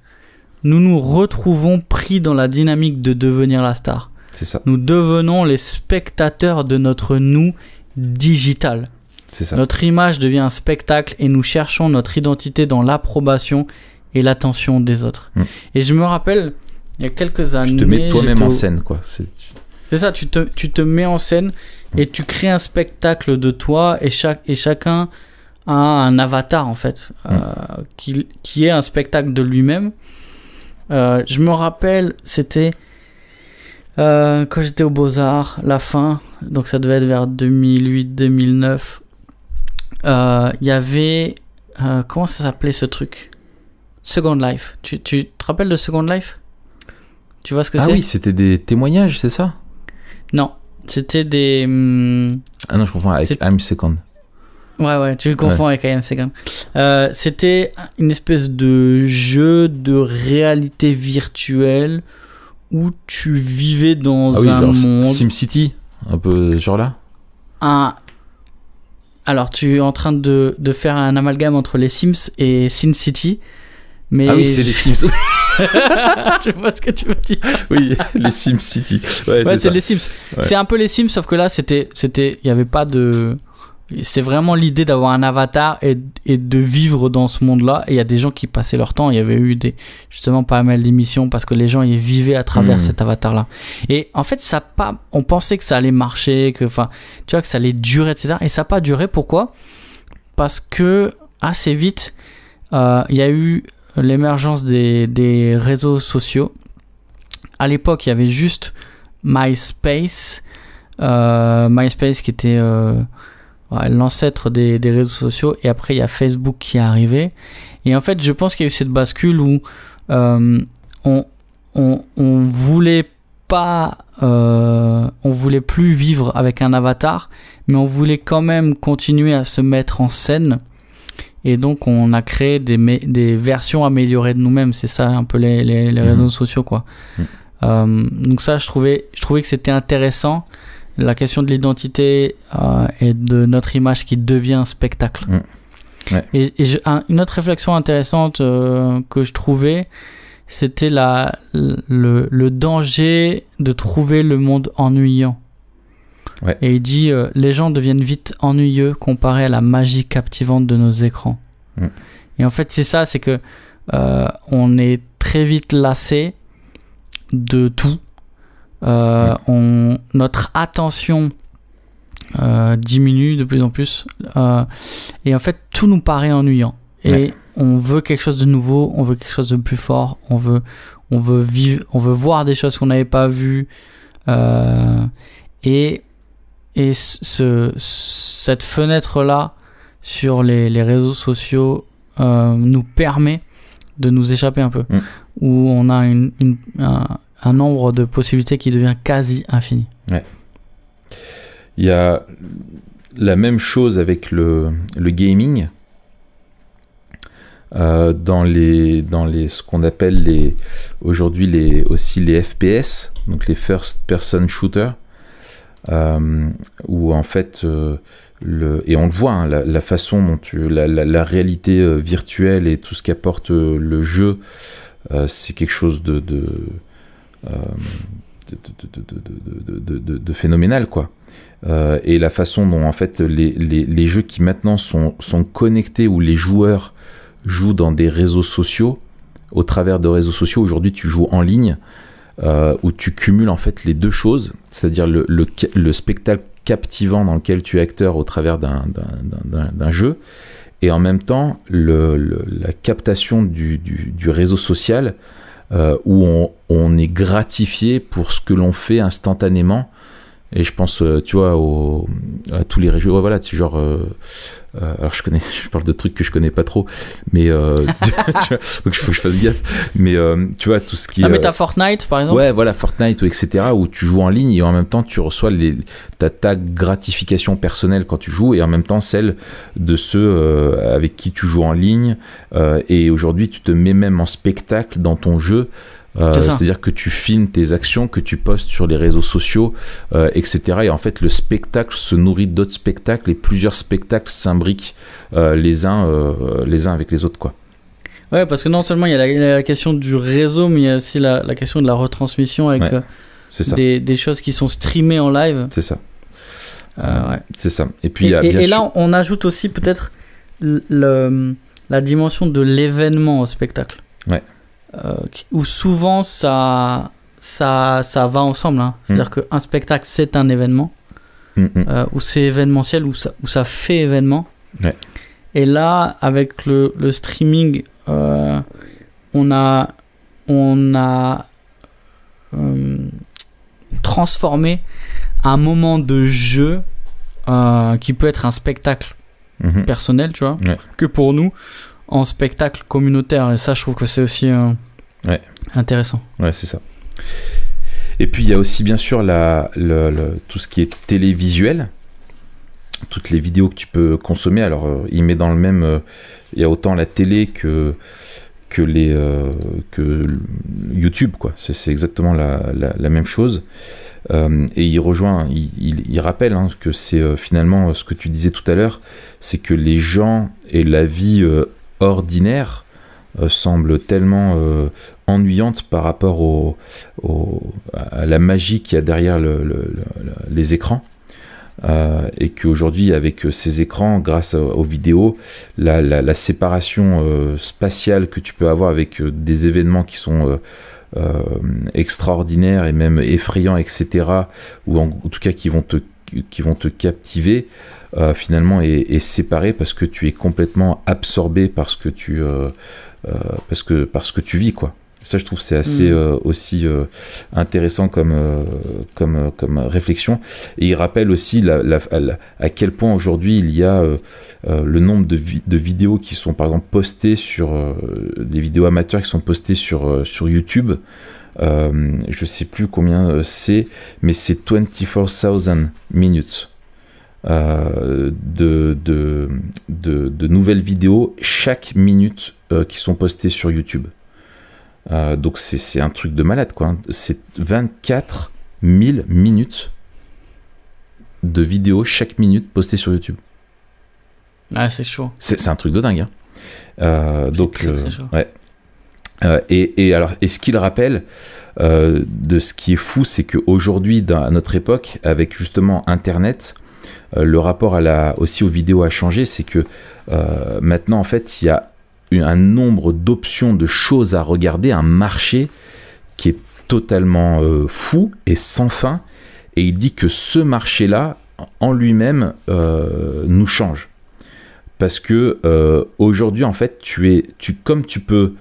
nous nous retrouvons pris dans la dynamique de devenir la star. C'est ça. Nous devenons les spectateurs de notre nous digital. Ça. Notre image devient un spectacle et nous cherchons notre identité dans l'approbation et l'attention des autres. Hmm. Et je me rappelle, il y a quelques années. Tu te mets toi-même en scène, quoi. C'est ça, tu te, tu te, mets en scène et hmm. tu crées un spectacle de toi et, chaque, et chacun a un avatar, en fait, euh, hmm. qui, qui, est un spectacle de lui-même. Euh, je me rappelle, c'était. Euh, quand j'étais aux Beaux-Arts, la fin, donc ça devait être vers 2008-2009, il euh, y avait. Euh, comment ça s'appelait ce truc Second Life. Tu, tu te rappelles de Second Life Tu vois ce que ah c'est Ah oui, c'était des témoignages, c'est ça Non, c'était des. Hmm, ah non, je confonds avec I'm Second. Ouais, ouais, tu le confonds avec I'm Second. Euh, c'était une espèce de jeu de réalité virtuelle où tu vivais dans ah oui, un SimCity, un peu genre là. un alors, tu es en train de, de, faire un amalgame entre les Sims et Sin City. Mais... Ah oui, c'est les Sims. [laughs] je vois ce que tu me dis. oui, les Sims City. Ouais, c'est les Sims. C'est un peu les Sims, sauf que là, c'était, c'était, il n'y avait pas de, c'est vraiment l'idée d'avoir un avatar et, de vivre dans ce monde-là. Et il y a des gens qui passaient leur temps. Il y avait eu justement pas mal d'émissions parce que les gens y vivaient à travers hmm. cet avatar-là. Et en fait, ça pas, on pensait que ça allait marcher, que, enfin, tu vois, que ça allait durer, etc. Et ça n'a pas duré. Pourquoi Parce que assez vite, euh, il y a eu l'émergence des, réseaux sociaux. À l'époque, il y avait juste MySpace. Euh, MySpace qui était. Euh, l'ancêtre des, réseaux sociaux, et après il y a Facebook qui est arrivé. Et en fait, je pense qu'il y a eu cette bascule où euh, on, on, voulait pas, euh, on voulait plus vivre avec un avatar, mais on voulait quand même continuer à se mettre en scène. Et donc on a créé des, versions améliorées de nous-mêmes, c'est ça un peu les, mhm. réseaux sociaux quoi. Mhm. Euh, donc ça je trouvais, je trouvais que c'était intéressant la question de l'identité euh, et de notre image qui devient un spectacle. Mm. Et, une autre réflexion intéressante euh, que je trouvais, c'était la, le, danger de trouver le monde ennuyant. Et il dit, euh, les gens deviennent vite ennuyeux comparé à la magie captivante de nos écrans. Mm. Et en fait, c'est ça, c'est que on est très vite lassé de tout euh, on, notre attention euh, diminue de plus en plus. Euh, et en fait, tout nous paraît ennuyant. Et on veut quelque chose de nouveau, on veut quelque chose de plus fort, on veut, on veut, vivre, on veut voir des choses qu'on n'avait pas vues. et et ce, cette fenêtre-là sur les, les, réseaux sociaux nous permet de nous échapper un peu. Mm. Où on a une, un nombre de possibilités qui devient quasi infini. Il y a la même chose avec le, gaming. Euh, dans les dans les ce qu'on appelle les aujourd'hui les aussi les FPS donc les first person shooter euh, où en fait euh, le, et on le voit hein, la, façon dont tu, la, réalité virtuelle et tout ce qu'apporte le jeu c'est quelque chose de euh, de, phénoménal, quoi. Euh, et la façon dont, en fait, les, jeux qui maintenant sont, sont connectés, où les joueurs jouent dans des réseaux sociaux, au travers de réseaux sociaux, aujourd'hui tu joues en ligne, euh, où tu cumules en fait les deux choses, c'est-à-dire le, spectacle captivant dans lequel tu es acteur au travers d'un jeu, et en même temps la captation du réseau social euh, où on, est gratifié pour ce que l'on fait instantanément. Et je pense, euh, tu vois, au, à tous les régions. voilà, voilà, genre, euh, euh, alors je connais, je parle de trucs que je connais pas trop, mais euh, [laughs] tu vois, donc il faut que je fasse gaffe. Mais euh, tu vois tout ce qui. Ah mais t'as Fortnite par exemple. Ouais, voilà Fortnite ou etc. où tu joues en ligne et en même temps tu reçois les, ta, ta gratification personnelle quand tu joues et en même temps celle de ceux avec qui tu joues en ligne. et aujourd'hui tu te mets même en spectacle dans ton jeu euh, c'est-à-dire que tu filmes tes actions, que tu postes sur les réseaux sociaux, euh, etc. Et en fait, le spectacle se nourrit d'autres spectacles et plusieurs spectacles s'imbriquent euh, les uns, les uns avec les autres, quoi. Ouais, parce que non seulement il y a la, question du réseau, mais il y a aussi la, question de la retransmission avec Des, choses qui sont streamées en live. C'est ça. C'est ça. Et puis et là, on ajoute aussi peut-être la dimension de l'événement au spectacle. Ouais. Euh, où souvent ça, ça, ça va ensemble. Hein. Mm. C'est-à-dire qu'un spectacle, c'est un événement, mm, mm. Euh, ou où c'est événementiel, ou ça, où ça fait événement. Et là, avec le, streaming, euh, on a, on a transformé un moment de jeu qui peut être un spectacle personnel, tu vois, que pour nous, en spectacle communautaire. Et ça, je trouve que c'est aussi euh, intéressant. Ouais, c'est ça. Et puis, il y a aussi, bien sûr, la, tout ce qui est télévisuel. Toutes les vidéos que tu peux consommer. Alors, euh, il met dans le même. Euh, il y a autant la télé que que les que YouTube quoi c'est exactement la, la, même chose et il rejoint il, il, rappelle hein, que c'est finalement ce que tu disais tout à l'heure c'est que les gens et la vie ordinaire euh, semble tellement euh, ennuyante par rapport au, à la magie qu'il y a derrière les écrans. Euh, et qu'aujourd'hui, avec ces écrans, grâce aux, vidéos, la, séparation spatiale que tu peux avoir avec des événements qui sont extraordinaires et même effrayants, etc., ou en, tout cas qui vont te, qui vont te captiver, euh, finalement est, est, séparé parce que tu es complètement absorbé par ce que tu, euh, euh parce que, parce que tu vis, quoi. Ça, je trouve, c'est assez mm. euh, aussi intéressant comme, comme, comme réflexion. Et il rappelle aussi la, la, à quel point aujourd'hui il y a le nombre de, de, vidéos qui sont, par exemple, postées sur des vidéos amateurs qui sont postées sur, sur YouTube. Euh, je sais plus combien c'est, mais c'est 24,000 minutes. Euh, de, de, de, nouvelles vidéos chaque minute euh, qui sont postées sur YouTube. Euh, donc c'est un truc de malade, quoi. Hein. C'est 24 000 minutes de vidéos chaque minute postées sur YouTube. Ah, c'est chaud. C'est un truc de dingue. Hein. donc, ouais. et, et, alors, et ce qu'il rappelle de ce qui est fou, c'est qu'aujourd'hui, à notre époque, avec justement Internet, euh, le rapport à aussi aux vidéos a changé, c'est que euh, maintenant, en fait, il y a un nombre d'options, de choses à regarder, un marché qui est totalement euh, fou et sans fin. Et il dit que ce marché-là, en lui-même, nous change. Parce que aujourd'hui, en fait, tu es, comme tu peux,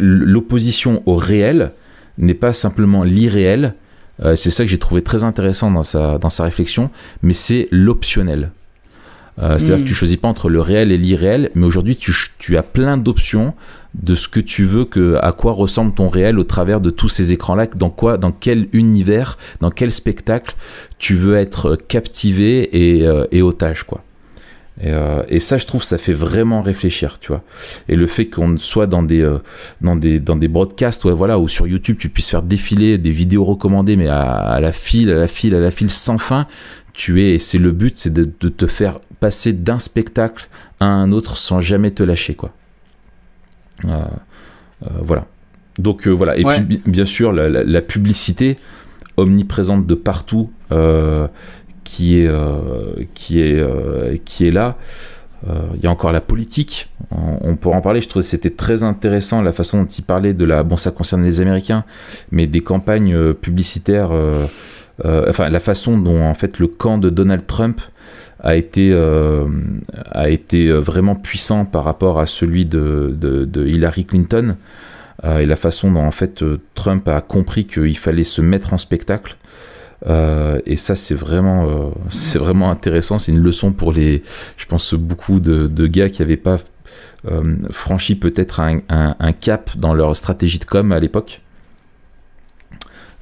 l'opposition au réel n'est pas simplement l'irréel, euh, c'est ça que j'ai trouvé très intéressant dans sa, dans sa réflexion, mais c'est l'optionnel. Euh, c'est-à-dire que hmm. tu choisis pas entre le réel et l'irréel, mais aujourd'hui tu, as plein d'options de ce que tu veux, que, à quoi ressemble ton réel au travers de tous ces écrans-là, dans quoi, dans quel univers, dans quel spectacle tu veux être captivé et, euh, et otage, quoi. Euh, et, ça, je trouve, ça fait vraiment réfléchir, tu vois. Et le fait qu'on soit dans des, euh, dans des, dans des broadcasts, ouais, voilà, ou sur YouTube, tu puisses faire défiler des vidéos recommandées, mais à, la file, à la file, à la file, sans fin. Tu es, c'est le but, c'est de, te faire passer d'un spectacle à un autre sans jamais te lâcher, quoi. Euh, voilà. Donc voilà. Et puis, bien sûr, la, publicité omniprésente de partout qui est, euh, qui est, euh, qui est là. Euh, il y a encore la politique, on, pourra en parler. Je trouvais que c'était très intéressant la façon dont il parlait de la. Bon, ça concerne les Américains, mais des campagnes publicitaires. enfin, la façon dont en fait le camp de Donald Trump a été, a été vraiment puissant par rapport à celui de, de Hillary Clinton et la façon dont en fait Trump a compris qu'il fallait se mettre en spectacle. Euh, et ça, euh, c'est vraiment, intéressant. C'est une leçon pour les, je pense, beaucoup de, gars qui n'avaient pas euh, franchi peut-être un, cap dans leur stratégie de com à l'époque.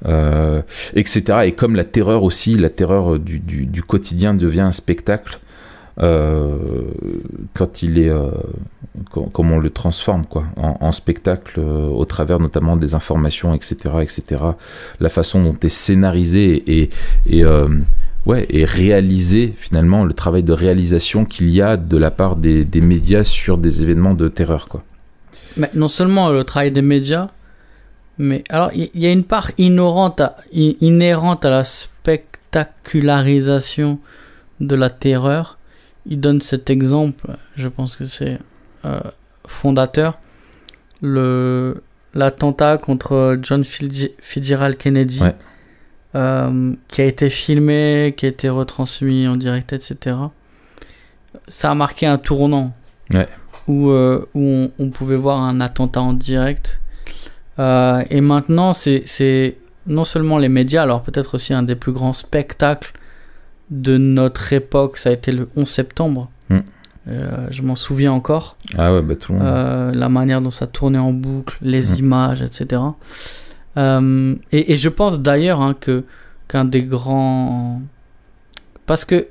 etc. Et comme la terreur aussi, la terreur du quotidien devient un spectacle, euh, quand il est euh, comme on le transforme quoi, en, spectacle euh, au travers notamment des informations, etc., etc. La façon dont est scénarisé et, ouais et réalisé finalement le travail de réalisation qu'il y a de la part des, médias sur des événements de terreur quoi. Mais non seulement le travail des médias, mais alors il y, a une part inhérente à la spectacularisation de la terreur il donne cet exemple, je pense que c'est euh, fondateur, le l'attentat contre John Fitzgerald Kennedy, euh, qui a été filmé, qui a été retransmis en direct, etc. Ça a marqué un tournant où, euh, où on, on, pouvait voir un attentat en direct. et maintenant, c'est non seulement les médias, alors peut-être aussi un des plus grands spectacles de notre époque, ça a été le 11 septembre. Hmm. Euh, je m'en souviens encore. Ah ouais, bah tout le monde. Euh, la manière dont ça tournait en boucle, les hmm. images, etc. Euh, et, je pense d'ailleurs hein, que qu'un des grands, parce que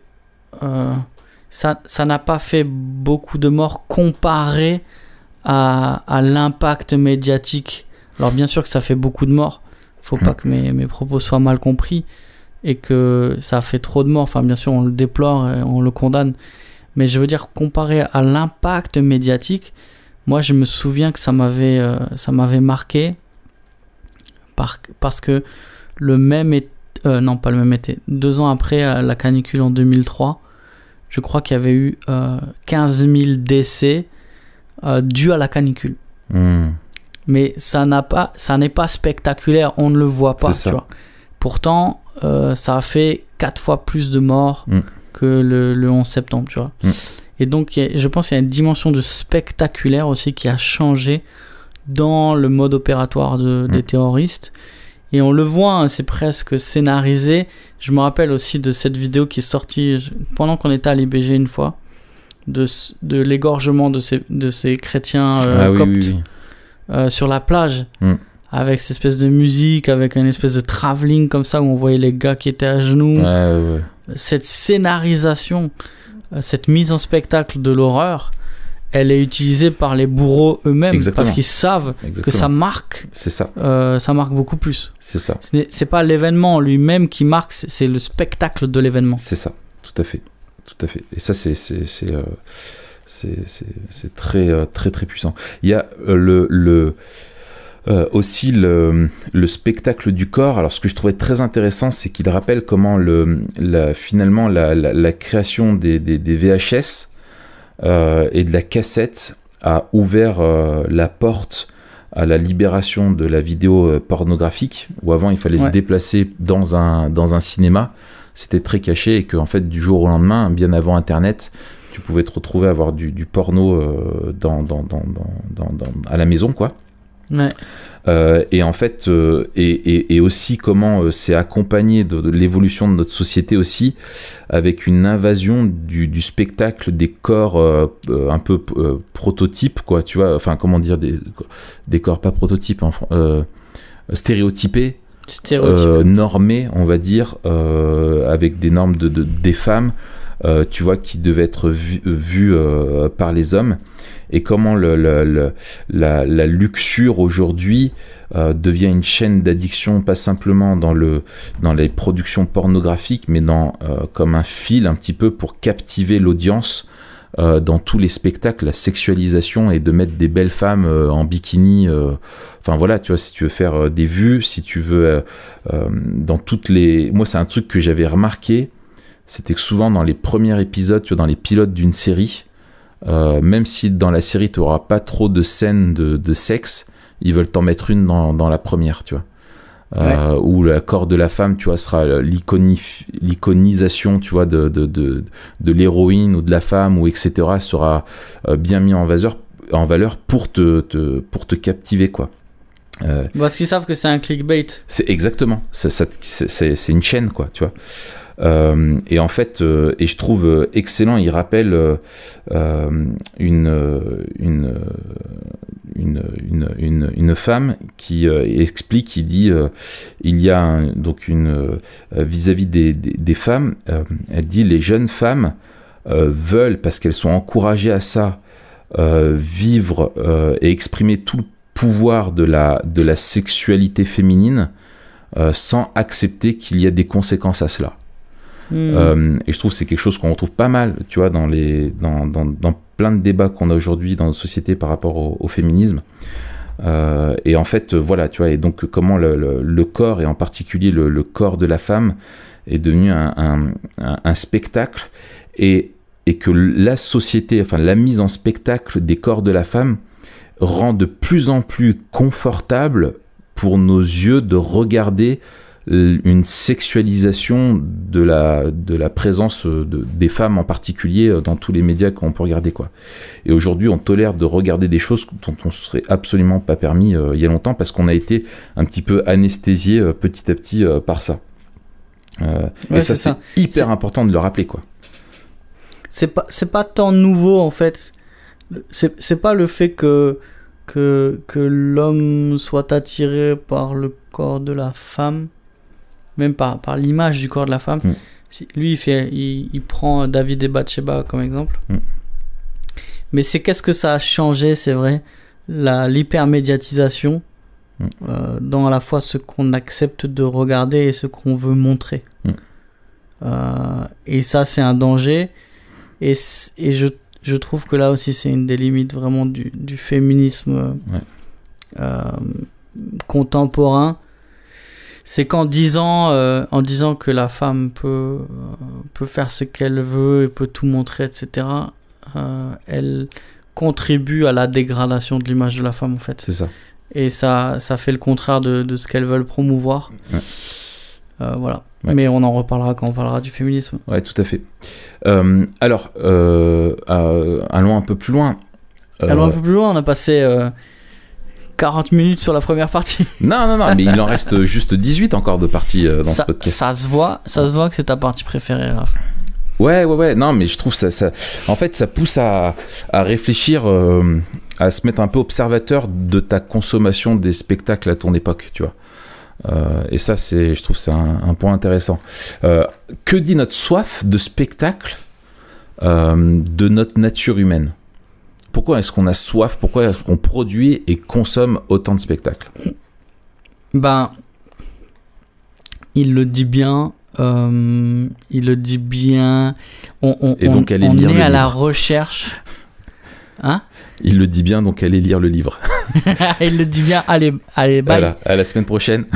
ça ça n'a pas fait beaucoup de morts comparé à, à l'impact médiatique. Alors bien sûr que ça fait beaucoup de morts. Faut pas hmm. que mes, mes propos soient mal compris et que ça a fait trop de morts. Enfin, bien sûr, on le déplore, et on le condamne. Mais je veux dire, comparé à l'impact médiatique, moi, je me souviens que ça m'avait, euh, ça m'avait marqué parce que le même euh, non, pas le même été, deux ans après euh, la canicule en 2003, je crois qu'il y avait eu 15 000 décès dus à la canicule. Hmm. Mais ça, n'a pas, ça n'est pas spectaculaire, on ne le voit pas. Tu vois. Pourtant, euh, ça a fait 4 fois plus de morts mm. que le, 11 septembre, tu vois. Mm. Et donc, je pense qu'il y a une dimension de spectaculaire aussi qui a changé dans le mode opératoire mm. des terroristes. Et on le voit, hein, c'est presque scénarisé. Je me rappelle aussi de cette vidéo qui est sortie pendant qu'on était à l'IBG une fois, de, l'égorgement de ces, de ces chrétiens euh, ah coptes euh, sur la plage avec cette espèce de musique, avec un espèce de travelling comme ça où on voyait les gars qui étaient à genoux. Cette scénarisation, euh, cette mise en spectacle de l'horreur, elle est utilisée par les bourreaux eux-mêmes parce qu'ils savent que ça marque. C'est ça. Euh, ça marque beaucoup plus. C'est ça. C'est pas l'événement lui-même qui marque, c'est le spectacle de l'événement. C'est ça, tout à fait, tout à fait. Et ça, c'est c'est euh, très très très puissant. Il y a le le euh, aussi le, spectacle du corps. Alors ce que je trouvais très intéressant, c'est qu'il rappelle comment le, finalement la, création des, VHS euh, et de la cassette a ouvert euh, la porte à la libération de la vidéo pornographique, où avant il fallait se déplacer dans un, dans un cinéma, c'était très caché et qu'en fait du jour au lendemain, bien avant Internet, tu pouvais te retrouver à avoir du, porno à la maison, quoi. Euh, et en fait, euh, et, aussi comment euh, c'est accompagné de, l'évolution de notre société aussi, avec une invasion du, spectacle des corps un peu prototypes, quoi, tu vois, enfin comment dire, des, corps pas prototypes, stéréotypés. normés, on va dire, avec des normes de, des femmes, tu vois, qui devaient être vues par les hommes et comment la, luxure aujourd'hui euh, devient une chaîne d'addiction, pas simplement dans, le, dans les productions pornographiques, mais dans, euh, comme un fil un petit peu pour captiver l'audience. Euh, dans tous les spectacles, la sexualisation et de mettre des belles femmes en bikini. Enfin voilà, tu vois, si tu veux faire des vues, si tu veux dans toutes les. Moi, c'est un truc que j'avais remarqué, c'était que souvent dans les premiers épisodes, dans les pilotes d'une série, euh, même si dans la série, tu n'auras pas trop de scènes de, sexe, ils veulent t'en mettre une dans, dans, la première, tu vois. Euh, ou Où le corps de la femme, tu vois, sera l'iconisation, tu vois, de, de, de, l'héroïne ou de la femme, ou etc., sera euh, bien mis en, valeur en valeur pour te, pour te captiver, quoi. Parce qu'ils savent que c'est un clickbait. C'est exactement. C'est une chaîne, quoi, tu vois. Euh, et en fait, euh, et je trouve euh, excellent, il rappelle une, une, une, femme qui explique, qui dit, il y a donc une vis-à-vis des, femmes, elle dit les jeunes femmes veulent parce qu'elles sont encouragées à ça. vivre et exprimer tout le pouvoir de la, de la sexualité féminine sans accepter qu'il y a des conséquences à cela. Hmm. Euh, et je trouve que c'est quelque chose qu'on retrouve pas mal, tu vois, dans, les, dans, dans, dans plein de débats qu'on a aujourd'hui dans nos société par rapport au, féminisme. Euh, et en fait, euh, voilà, tu vois, et donc comment le, corps, et en particulier le, corps de la femme, est devenu un, un spectacle, et, et, que la société, enfin la mise en spectacle des corps de la femme, rend de plus en plus confortable pour nos yeux de regarder une sexualisation de la, de la présence des femmes en particulier euh, dans tous les médias qu'on peut regarder. Quoi. Et aujourd'hui, on tolère de regarder des choses dont on ne serait absolument pas permis euh, il y a longtemps parce qu'on a été un petit peu anesthésié euh, petit à petit par ça. ça, c'est hyper important de le rappeler. quoi. C'est pas, tant nouveau en fait. C'est pas le fait que, que l'homme soit attiré par le corps de la femme, même par, par l'image du corps de la femme. Mm. Lui, il, fait, il, prend David et Bathsheba comme exemple. Mm. Mais c'est qu'est-ce que ça a changé, c'est vrai, l'hypermédiatisation mm. euh, dans à la fois ce qu'on accepte de regarder et ce qu'on veut montrer. Euh, et ça, c'est un danger. Et, et je, je, trouve que là aussi, c'est une des limites vraiment du, du féminisme euh, contemporain c'est qu'en disant, euh, en disant que la femme peut, euh, peut faire ce qu'elle veut et peut tout montrer, etc., euh, elle contribue à la dégradation de l'image de la femme, en fait. C'est ça. Et ça, ça fait le contraire de, ce qu'elles veulent promouvoir. voilà. Mais on en reparlera quand on parlera du féminisme. Ouais, tout à fait. alors, allons un peu plus loin. Allons un peu plus loin, on a passé 40 minutes sur la première partie. [laughs] Non, non, non, mais il en reste juste 18 encore de parties euh, dans ça, ce podcast. Ça se voit, ça se voit que c'est ta partie préférée, Ouais, ouais, ouais. Non, mais je trouve ça, ça en fait, ça pousse à, réfléchir, euh, à se mettre un peu observateur de ta consommation des spectacles à ton époque, tu vois. Euh, et ça, c'est, je trouve, c'est un, point intéressant. que dit notre soif de spectacle, de notre nature humaine pourquoi est-ce qu'on a soif Pourquoi est-ce qu'on produit et consomme autant de spectacles Ben, il le dit bien. Euh, il le dit bien. On, est à la recherche. Hein il le dit bien, donc allez lire le livre. [laughs] il le dit bien, allez, allez bye. Voilà, à la semaine prochaine.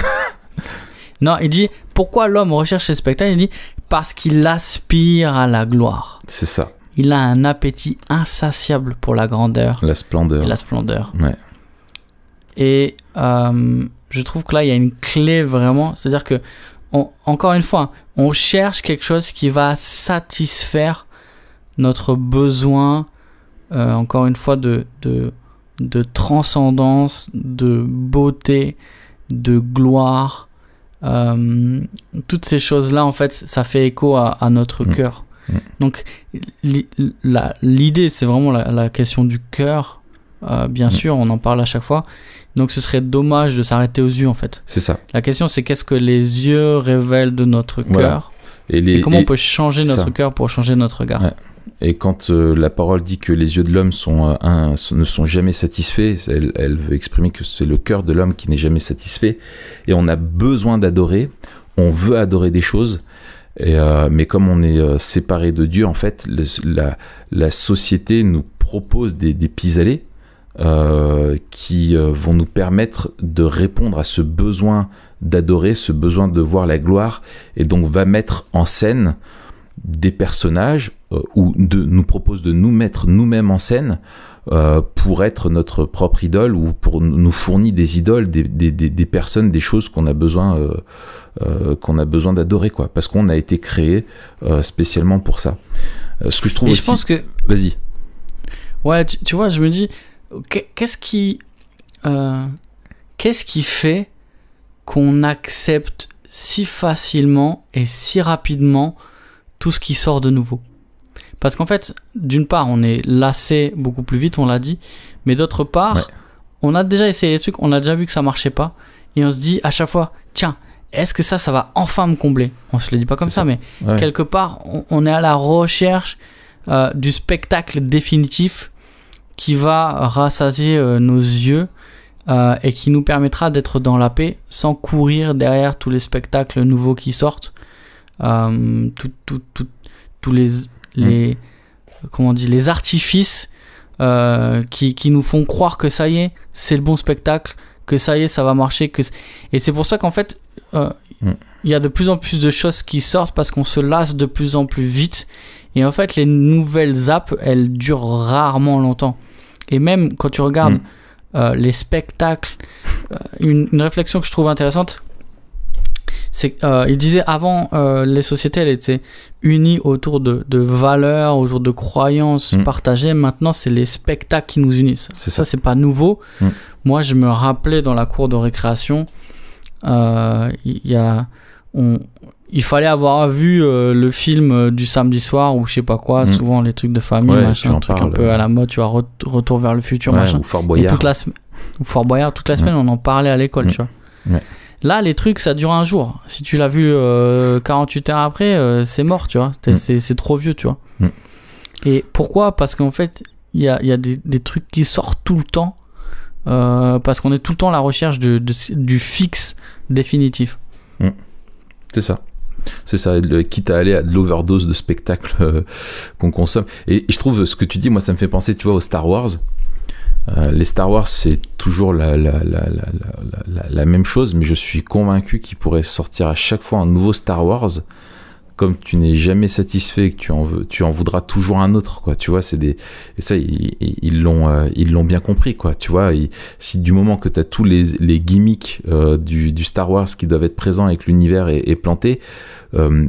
[laughs] non, il dit pourquoi l'homme recherche ses spectacles Il dit parce qu'il aspire à la gloire. C'est ça il a un appétit insatiable pour la grandeur. La splendeur. la splendeur. Et euh, je trouve que là, il y a une clé vraiment. C'est-à-dire que, encore une fois, on cherche quelque chose qui va satisfaire notre besoin, euh, encore une fois, de, de, de, transcendance, de beauté, de gloire. Euh, toutes ces choses-là, en fait, ça fait écho à, notre mm. cœur. Mm. Donc l'idée, c'est vraiment la, question du cœur. Euh, bien mm. sûr, on en parle à chaque fois. Donc ce serait dommage de s'arrêter aux yeux en fait. C'est ça. La question c'est qu'est-ce que les yeux révèlent de notre cœur et, comment on peut changer notre cœur pour changer notre regard. Et quand euh, la parole dit que les yeux de l'homme sont, euh, ne sont jamais satisfaits, elle, elle veut exprimer que c'est le cœur de l'homme qui n'est jamais satisfait. Et on a besoin d'adorer, on veut adorer des choses, euh, mais comme on est euh, séparé de Dieu, en fait, la, société nous propose des, des pis euh, qui vont nous permettre de répondre à ce besoin d'adorer, ce besoin de voir la gloire, et donc va mettre en scène des personnages ou nous propose de nous mettre nous-mêmes en scène euh, pour être notre propre idole ou pour nous fournir des idoles, des, personnes, des choses qu'on a besoin, euh, euh, qu'on a besoin d'adorer, quoi, parce qu'on a été créé spécialement pour ça. ce que je trouve pense que. Vas-y. Ouais, tu, vois, je me dis, qu'est-ce qui, qu'est-ce qui fait qu'on accepte si facilement et si rapidement tout ce qui sort de nouveau parce qu'en fait, d'une part, on est lassé beaucoup plus vite, on l'a dit, mais d'autre part, on a déjà essayé les trucs, on a déjà vu que ça marchait pas, et on se dit à chaque fois, tiens, est-ce que ça, ça va enfin me combler On se le dit pas comme ça, mais quelque part, on, est à la recherche euh, du spectacle définitif qui va rassasier euh, nos yeux euh, et qui nous permettra d'être dans la paix sans courir derrière tous les spectacles nouveaux qui sortent, tous les Mm. les, comment dit, les artifices euh, qui, nous font croire que ça y est, c'est le bon spectacle, que ça y est, ça va marcher. Que... Et c'est pour ça qu'en fait, euh, mm. il y a de plus en plus de choses qui sortent parce qu'on se lasse de plus en plus vite. Et en fait, les nouvelles apps, elles durent rarement longtemps. Et même quand tu regardes mm. euh, les spectacles, une réflexion que je trouve intéressante, euh, il disait avant euh, les sociétés elles étaient unies autour de, valeurs, autour de croyances mm. partagées. Maintenant c'est les spectacles qui nous unissent. Ça, c'est pas nouveau. Mm. Moi je me rappelais dans la cour de récréation, euh, il a il fallait avoir vu le film du samedi soir ou je sais pas quoi, mm. souvent les trucs de famille, machin, un truc un peu à la mode, tu vois, retour vers le futur, machin. Ou Fort Boyard. toute la Fort Boyard, toute la semaine, on en parlait à l'école, tu vois. Là, les trucs, ça dure un jour. Si tu l'as vu 48 euh, heures après, euh, c'est mort, tu vois. Mm. C'est trop vieux, tu vois. Mm. Et pourquoi Parce qu'en fait, il y a, des, trucs qui sortent tout le temps. Euh, parce qu'on est tout le temps à la recherche de, du fixe définitif. Mm. C'est ça. C'est ça, quitte à aller à de l'overdose de spectacles qu'on consomme. Et, je trouve ce que tu dis, moi, ça me fait penser, tu vois, aux Star Wars. Euh, les Star Wars, c'est toujours la, la, même chose, mais je suis convaincu qu'il pourrait sortir à chaque fois un nouveau Star Wars. Comme tu n'es jamais satisfait, que tu en, veux, tu en voudras toujours un autre, quoi. Tu vois, c'est des. ça, ils l'ont euh, ils, l'ont bien compris, quoi. Tu vois, si du moment que tu as tous les, les gimmicks euh, du, Star Wars qui doivent être présents et que l'univers est, est, planté,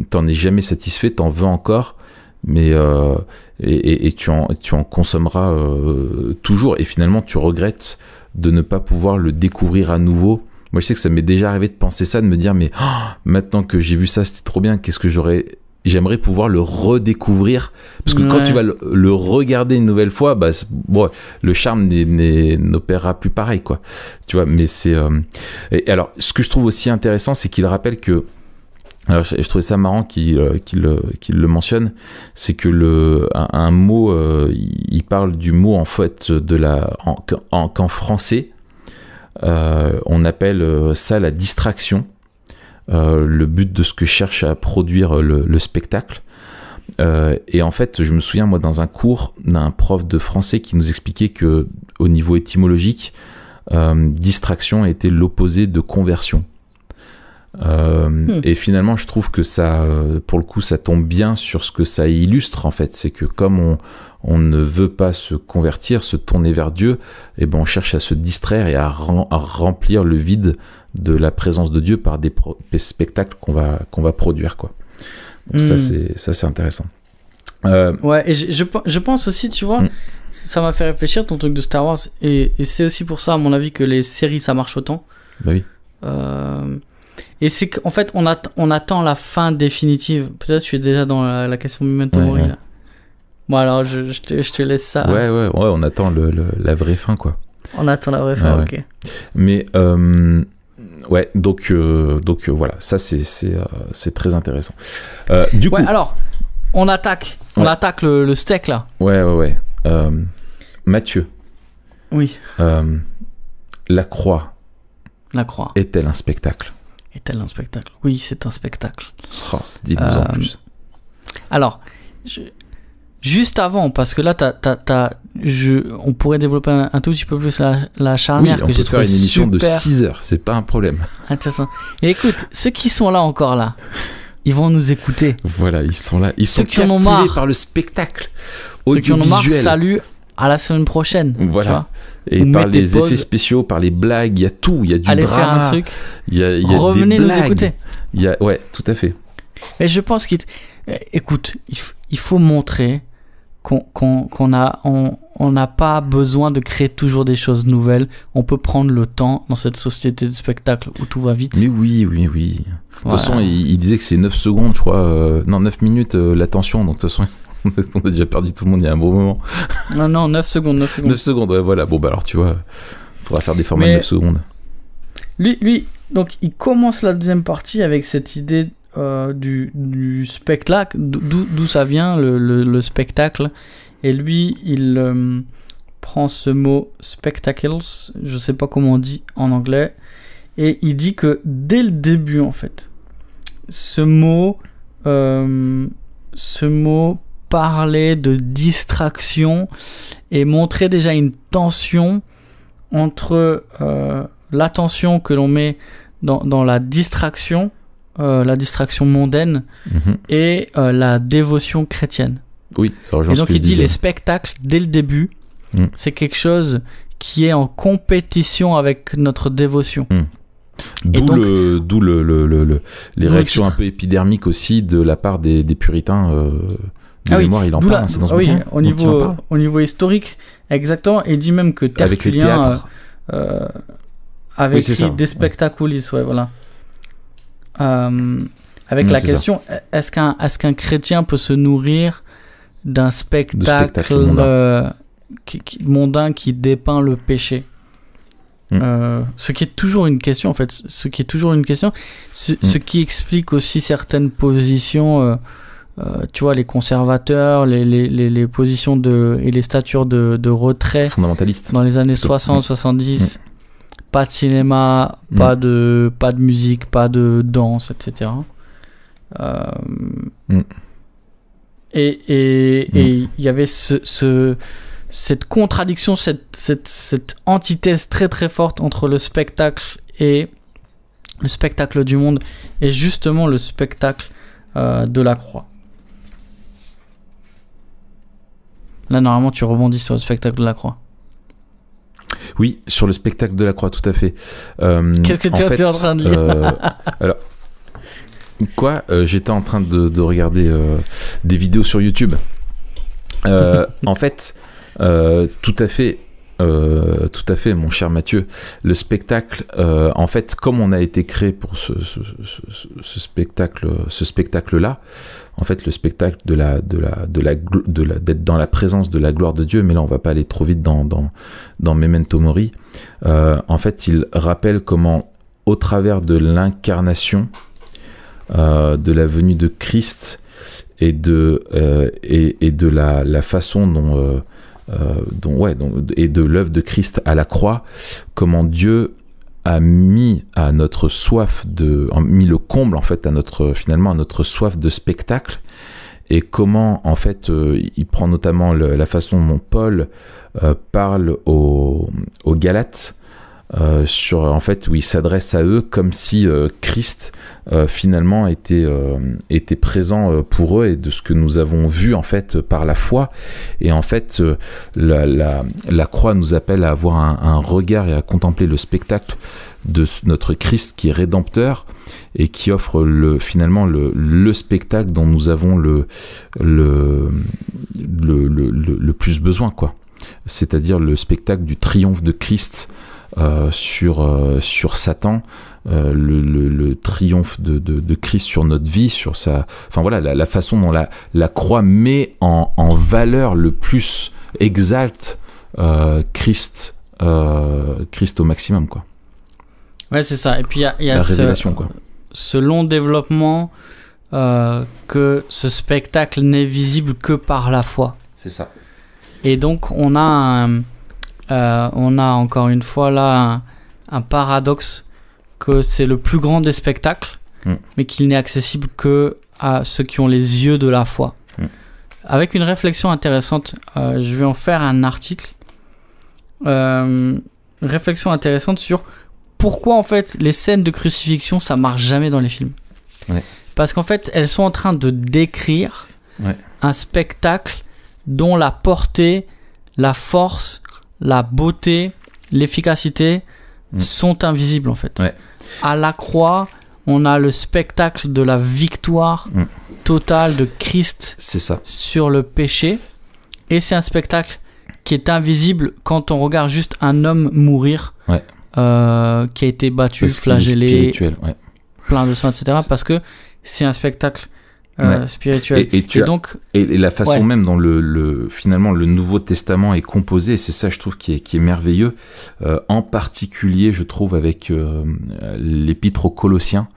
t'en es jamais satisfait, t'en veux encore mais euh, et, tu en tu consommeras euh, toujours et finalement tu regrettes de ne pas pouvoir le découvrir à nouveau. Moi je sais que ça m'est déjà arrivé de penser ça, de me dire mais oh, maintenant que j'ai vu ça c'était trop bien, qu'est-ce que j'aurais J'aimerais pouvoir le redécouvrir parce que quand tu vas le, regarder une nouvelle fois, bah, bon, le charme n'opérera plus pareil quoi. Tu vois, mais c'est euh, alors ce que je trouve aussi intéressant, c'est qu'il rappelle que alors, je, trouvais ça marrant euh, euh, qu'il le mentionne, c'est que le un, mot, euh, il parle du mot en fait de la qu'en français on appelle ça la distraction, le but de ce que cherche à produire le, le spectacle. et en fait, je me souviens moi dans un cours d'un prof de français qui nous expliquait que au niveau étymologique, distraction était l'opposé de conversion. Euh, hmm. Et finalement, je trouve que ça, euh, pour le coup, ça tombe bien sur ce que ça illustre en fait. C'est que comme on, ne veut pas se convertir, se tourner vers Dieu, et eh ben on cherche à se distraire et à, remplir le vide de la présence de Dieu par des, spectacles qu'on va, qu'on va produire quoi. Donc hmm. c'est ça c'est intéressant. Euh, ouais, et je, je, pense aussi, tu vois, hmm. ça m'a fait réfléchir ton truc de Star Wars, et, et c'est aussi pour ça, à mon avis, que les séries ça marche autant. Bah oui. Euh, et c'est qu'en fait, on, on attend la fin définitive. Peut-être je suis déjà dans la, question Memento Mori. Bon, alors je, te, laisse ça. Ouais, ouais, ouais on attend le, la vraie fin, quoi. On attend la vraie fin, ok. Mais, euh, ouais, donc, euh, donc euh, voilà, ça c'est très intéressant. du coup. alors, on attaque. On attaque le, le, steak, là. Ouais, ouais, ouais. Mathieu. Oui. la croix. La croix. Est-elle un spectacle est-elle un spectacle Oui, c'est un spectacle. Oh, Dites-nous en euh, plus. Alors, juste avant, parce que là, je, on pourrait développer un, tout petit peu plus la, la charnière oui, que j'ai trouvé une émission de 6 heures, c'est pas un problème. [laughs] Intéressant. écoute, ceux qui sont là encore là, ils vont nous écouter. Voilà, ils sont là, ils sont captivés par le spectacle. Ceux qui en ont marre, salut, à la semaine prochaine. Voilà et par les effets spéciaux, par les blagues, il y a tout, il y a du Allez un truc. Il y a, y a Revenez des nous écouter. y a, ouais, tout à fait. Mais je pense qu'il. Eh, écoute, il, faut montrer qu'on a on n'a pas besoin de créer toujours des choses nouvelles. On peut prendre le temps dans cette société de spectacle où tout va vite. Mais oui, oui, oui. De toute façon, il, disait que c'est 9 secondes, je crois. Euh, non, 9 minutes euh, l'attention, donc de toute façon. [laughs] On a déjà perdu tout le monde il y a un bon moment. non, non, 9 secondes, 9 secondes. 9 secondes, voilà. Bon, bah alors tu vois, faudra faire des formats de 9 secondes. Lui, lui, donc il commence la deuxième partie avec cette idée euh, du, spectacle, d'où ça vient le, spectacle. Et lui, il euh, prend ce mot spectacles, je sais pas comment on dit en anglais, et il dit que dès le début en fait, ce mot, euh, ce mot parler de distraction et montrer déjà une tension entre euh, l'attention que l'on met dans, dans, la distraction, euh, la distraction mondaine, mhm. et euh, la dévotion chrétienne. Oui, ça rejoint Et donc il dit les spectacles dès le début, mm. c'est quelque chose qui est en compétition avec notre dévotion. D'où les réactions un peu épidermiques aussi de la part des, puritains ah oui. il en parle, dans oui, Au niveau, au niveau historique, exactement, et dit même que Tertullien euh, euh avait des spectacles spectaculis, ouais, voilà. Euh, avec la question, est-ce qu'un est qu'un chrétien peut se nourrir d'un spectacle, euh, mondain. Qui, dépeint le péché hmm. ce qui est toujours une question en fait, ce qui est toujours une question, ce, hmm. ce qui explique aussi certaines positions euh, tu vois, les conservateurs, les, positions de, et les statures de, retrait. Fondamentalistes. Dans les années 60, 70. Mm. Mm. Pas de cinéma, mm. pas, de, pas de musique, pas de danse, etc. Euh, et il y avait ce, cette contradiction, cette, cette, cette antithèse très très forte entre le spectacle et le spectacle du monde et justement le spectacle euh, de la croix. Là, normalement, tu rebondis sur le spectacle de la croix. Oui, sur le spectacle de la croix, tout à fait. Euh, Qu'est-ce que tu es en train de lire euh, Alors. Quoi euh, J'étais en train de, regarder des vidéos sur YouTube. [laughs] en fait, tout à fait, tout à fait, mon cher Mathieu. Le spectacle, en fait, comme on a été créé pour ce spectacle, ce spectacle-là, en fait le spectacle de la de la de la de d'être dans la présence de la gloire de Dieu mais là on va pas aller trop vite dans dans, Memento Mori euh, en fait il rappelle comment au travers de l'incarnation euh, de la venue de Christ et de euh, et, de la, façon dont dont ouais et de l'œuvre de Christ à la croix comment Dieu a mis à notre soif de a mis le comble en fait à notre finalement à notre soif de spectacle et comment en fait euh, il prend notamment la façon dont Paul euh, parle aux Galates euh, sur en fait où il s'adresse à eux comme si euh, Christ euh, finalement était était présent pour eux et de ce que nous avons vu en fait par la foi et en fait la, la, croix nous appelle à avoir un, regard et à contempler le spectacle de notre Christ qui est rédempteur et qui offre le finalement le, spectacle dont nous avons le le, le, le, le plus besoin quoi c'est-à-dire le spectacle du triomphe de Christ euh, sur, euh, sur Satan, euh, le, le, triomphe de, de, Christ sur notre vie, sur sa, enfin voilà, la, façon dont la, la croix met en, en, valeur le plus, exalte Christ, Christ au maximum quoi. Ouais c'est ça. Et puis il y a, ce, quoi. ce, long développement que ce spectacle n'est visible que par la foi. C'est ça. Et donc on a un euh, on a encore une fois là un, paradoxe que c'est le plus grand des spectacles, mm. mais qu'il n'est accessible que à ceux qui ont les yeux de la foi. Mm. Avec une réflexion intéressante, euh, je vais en faire un article. Euh, réflexion intéressante sur pourquoi en fait les scènes de crucifixion ça marche jamais dans les films. Parce qu'en fait elles sont en train de décrire un spectacle dont la portée, la force, la beauté, l'efficacité mm. sont invisibles en fait. À la croix, on a le spectacle de la victoire mm. totale de Christ ça. sur le péché. Et c'est un spectacle qui est invisible quand on regarde juste un homme mourir, euh, qui a été battu, flagellé, plein de sang, etc. Parce que c'est un spectacle euh, spirituel. Et, tu donc et, la façon même dont le, finalement le Nouveau Testament est composé, c'est ça je trouve qui est, qui est merveilleux. Euh, en particulier, je trouve avec euh, l'Épître aux Colossiens,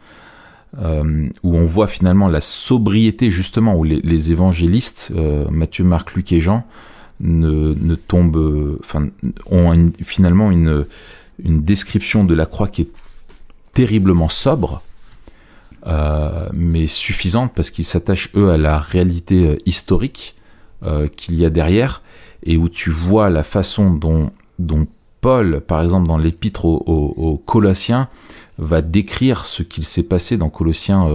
où on voit finalement la sobriété justement où les, les évangélistes Matthieu, Marc, Luc et Jean ne, ne tombent, enfin ont finalement une une description de la croix qui est terriblement sobre euh, mais suffisante parce qu'ils s'attachent eux à la réalité euh, historique euh, qu'il y a derrière et où tu vois la façon dont, Paul, par exemple dans l'épître aux, Colossiens, va décrire ce qu'il s'est passé dans Colossiens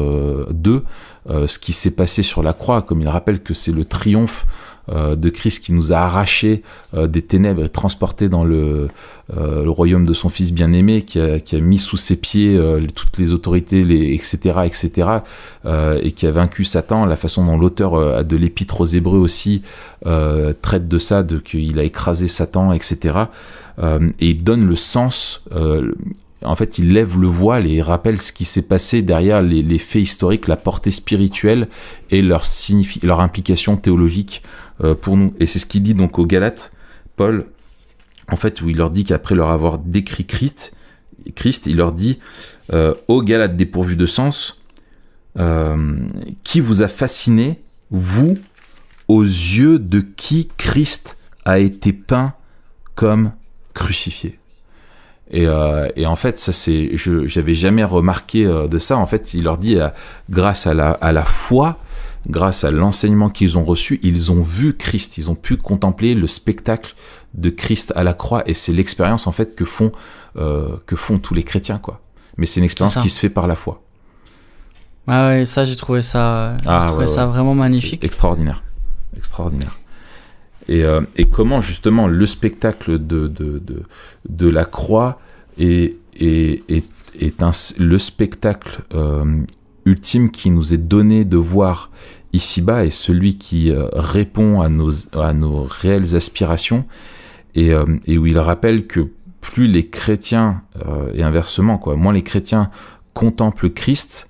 2, ce qui s'est passé sur la croix, comme il rappelle que c'est le triomphe euh, de Christ qui nous a arrachés euh, des ténèbres et transportés dans euh, le, royaume de son Fils bien-aimé, qui a, mis sous ses pieds toutes les autorités, etc., etc., et qui a vaincu Satan. La façon dont l'auteur de l'épître aux Hébreux aussi traite de ça, de qu'il a écrasé Satan, etc. et il donne le sens, en fait, il lève le voile et rappelle ce qui s'est passé derrière les, faits historiques, la portée spirituelle et leur, leur implication théologique euh, pour nous. Et c'est ce qu'il dit donc aux Galates, Paul, en fait, où il leur dit qu'après leur avoir décrit Christ, Christ il leur dit aux euh, Galates dépourvus de sens, euh, qui vous a fasciné, vous, aux yeux de qui Christ a été peint comme crucifié euh, et, en fait, ça c'est, je j'avais jamais remarqué euh, de ça. En fait, il leur dit, euh, grâce à la, à la foi, grâce à l'enseignement qu'ils ont reçu, ils ont vu Christ, ils ont pu contempler le spectacle de Christ à la croix, et c'est l'expérience en fait que font que font tous les chrétiens, quoi. Mais c'est une expérience qui se fait par la foi. Ah ouais, ça j'ai trouvé ça, ah trouvé ça vraiment magnifique, extraordinaire, extraordinaire. Euh, et, comment justement le spectacle de, la croix est, le spectacle euh, ultime qui nous est donné de voir ici-bas et celui qui euh, répond à nos, réelles aspirations et, où il rappelle que plus les chrétiens, et inversement, quoi, moins les chrétiens contemplent Christ,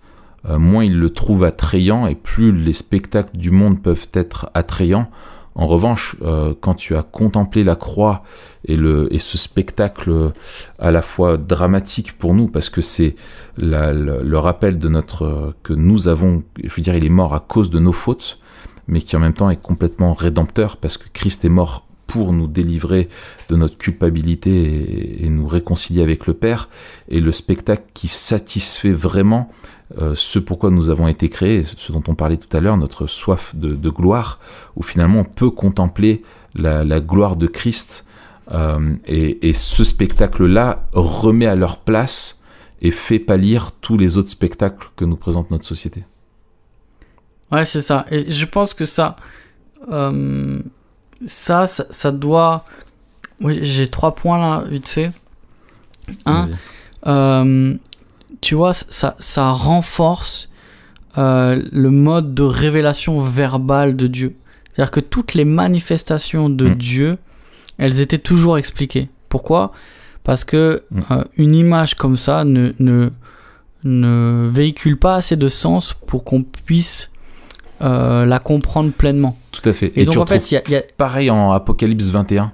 moins ils le trouvent attrayant et plus les spectacles du monde peuvent être attrayants en revanche, euh, quand tu as contemplé la croix et, le, et ce spectacle à la fois dramatique pour nous, parce que c'est le rappel de notre euh, que nous avons, je veux dire, il est mort à cause de nos fautes, mais qui en même temps est complètement rédempteur, parce que Christ est mort pour nous délivrer de notre culpabilité et, et nous réconcilier avec le Père, et le spectacle qui satisfait vraiment euh, ce pourquoi nous avons été créés, ce dont on parlait tout à l'heure, notre soif de, gloire, où finalement on peut contempler la, gloire de Christ. Euh, et, ce spectacle-là remet à leur place et fait pâlir tous les autres spectacles que nous présente notre société. Ouais, c'est ça. Et je pense que ça, euh, ça, ça, doit. Oui, j'ai trois points là, vite fait. Un, euh, tu vois, ça, ça renforce euh, le mode de révélation verbale de Dieu. C'est-à-dire que toutes les manifestations de mm. Dieu, elles étaient toujours expliquées. Pourquoi Parce que mm. euh, une image comme ça ne, ne, ne, véhicule pas assez de sens pour qu'on puisse euh, la comprendre pleinement. Tout à fait. Et, donc en fait, il a... pareil en Apocalypse 21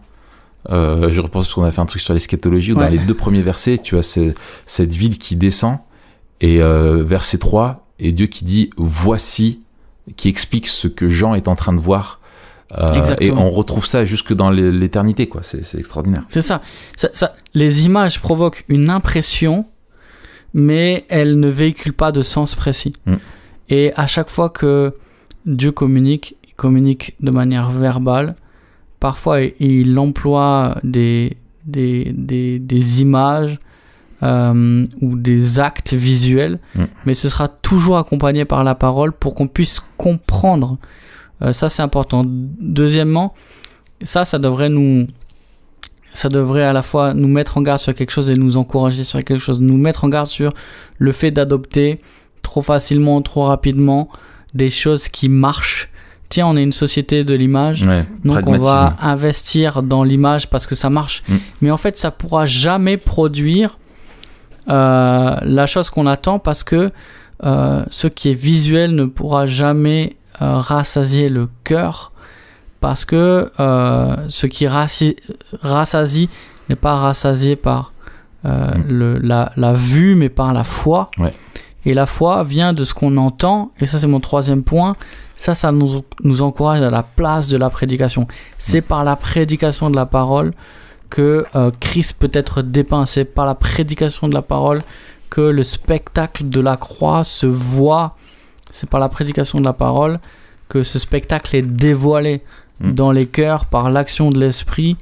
euh, je repense qu'on a fait un truc sur l'eschatologie dans les deux premiers versets, tu as cette ville qui descend et euh, verset 3 et Dieu qui dit voici qui explique ce que Jean est en train de voir. Euh, et on retrouve ça jusque dans l'éternité, quoi. C'est extraordinaire. C'est ça. Les images provoquent une impression, mais elles ne véhiculent pas de sens précis. Mm. Et à chaque fois que Dieu communique, il communique de manière verbale, parfois il emploie des, des, images euh, ou des actes visuels, mm. mais ce sera toujours accompagné par la parole pour qu'on puisse comprendre. Euh, ça, c'est important. Deuxièmement, ça, ça devrait nous... Ça devrait à la fois nous mettre en garde sur quelque chose et nous encourager sur quelque chose. Nous mettre en garde sur le fait d'adopter trop facilement, trop rapidement des choses qui marchent tiens, on est une société de l'image, donc on va investir dans l'image parce que ça marche. Mm. Mais en fait, ça pourra jamais produire euh, la chose qu'on attend parce que euh, ce qui est visuel ne pourra jamais euh, rassasier le cœur parce que ce qui rassasie n'est pas rassasié par mm. la, vue mais par la foi. Et la foi vient de ce qu'on entend, et ça c'est mon troisième point, ça ça nous, encourage à la place de la prédication. C'est par la prédication de la parole que euh, Christ peut être dépeint, c'est par la prédication de la parole que le spectacle de la croix se voit, c'est par la prédication de la parole que ce spectacle est dévoilé mm. dans les cœurs par l'action de l'Esprit,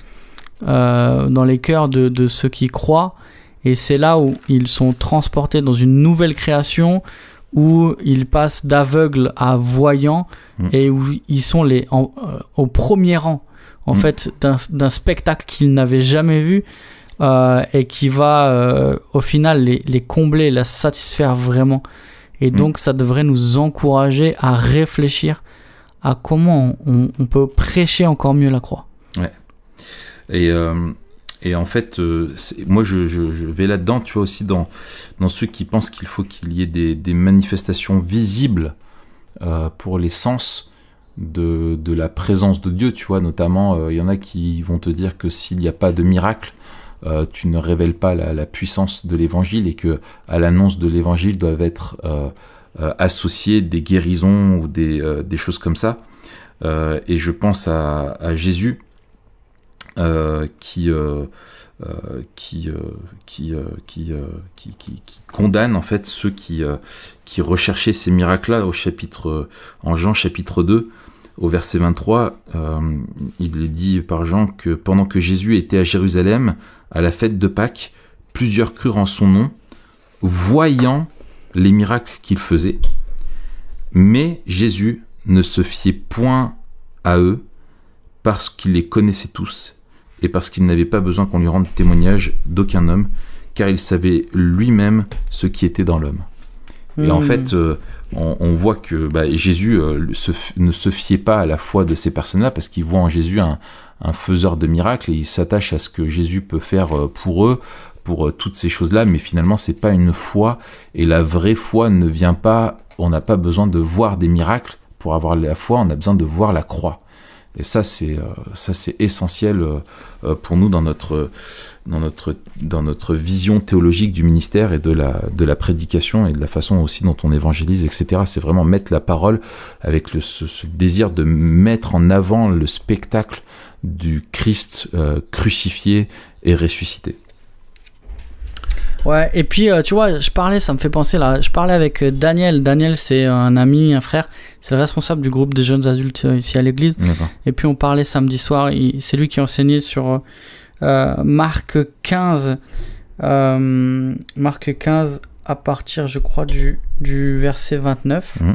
euh, dans les cœurs de ceux qui croient. Et c'est là où ils sont transportés dans une nouvelle création où ils passent d'aveugle à voyant mm. et où ils sont les, euh, au premier rang en mm. fait d'un spectacle qu'ils n'avaient jamais vu euh, et qui va euh, au final les, les, combler, la satisfaire vraiment. Et mm. donc ça devrait nous encourager à réfléchir à comment on, peut prêcher encore mieux la croix. Ouais. Et et en fait, euh, moi, je, vais là-dedans, tu vois, aussi dans, ceux qui pensent qu'il faut qu'il y ait des, manifestations visibles euh, pour les sens de, la présence de Dieu, tu vois. Notamment, euh, il y en a qui vont te dire que s'il n'y a pas de miracle, tu ne révèles pas la, puissance de l'évangile et que à l'annonce de l'évangile doivent être associées des guérisons ou des, choses comme ça. et je pense à Jésus qui qui, condamne en fait ceux qui, euh, qui recherchaient ces miracles-là au chapitre euh, en Jean chapitre 2 au verset 23, euh, il est dit par Jean que pendant que Jésus était à Jérusalem, à la fête de Pâques, plusieurs crurent en son nom, voyant les miracles qu'il faisait. Mais Jésus ne se fiait point à eux, parce qu'il les connaissait tous et parce qu'il n'avait pas besoin qu'on lui rende témoignage d'aucun homme, car il savait lui-même ce qui était dans l'homme. Et en hmm. fait, euh, on, voit que bah, Jésus euh, ne se fiait pas à la foi de ces personnes-là, parce qu'ils voit en Jésus un, faiseur de miracles, et il s'attache à ce que Jésus peut faire euh, pour eux, pour toutes ces choses-là, mais finalement, c'est pas une foi, et la vraie foi ne vient pas, on n'a pas besoin de voir des miracles pour avoir la foi, on a besoin de voir la croix. Et ça, c'est euh, ça, c'est essentiel euh, euh, pour nous dans notre dans notre dans notre vision théologique du ministère et de la de la prédication et de la façon aussi dont on évangélise, etc. C'est vraiment mettre la parole avec ce, désir de mettre en avant le spectacle du Christ crucifié et ressuscité. Ouais, et puis euh, tu vois, je parlais, ça me fait penser là, je parlais avec euh, Daniel. Daniel, c'est un ami, un frère, c'est le responsable du groupe des jeunes adultes euh, ici à l'église. Et puis on parlait samedi soir, c'est lui qui enseignait sur Marc 15. Marc 15 à partir, je crois, du, du verset 29. Mmh.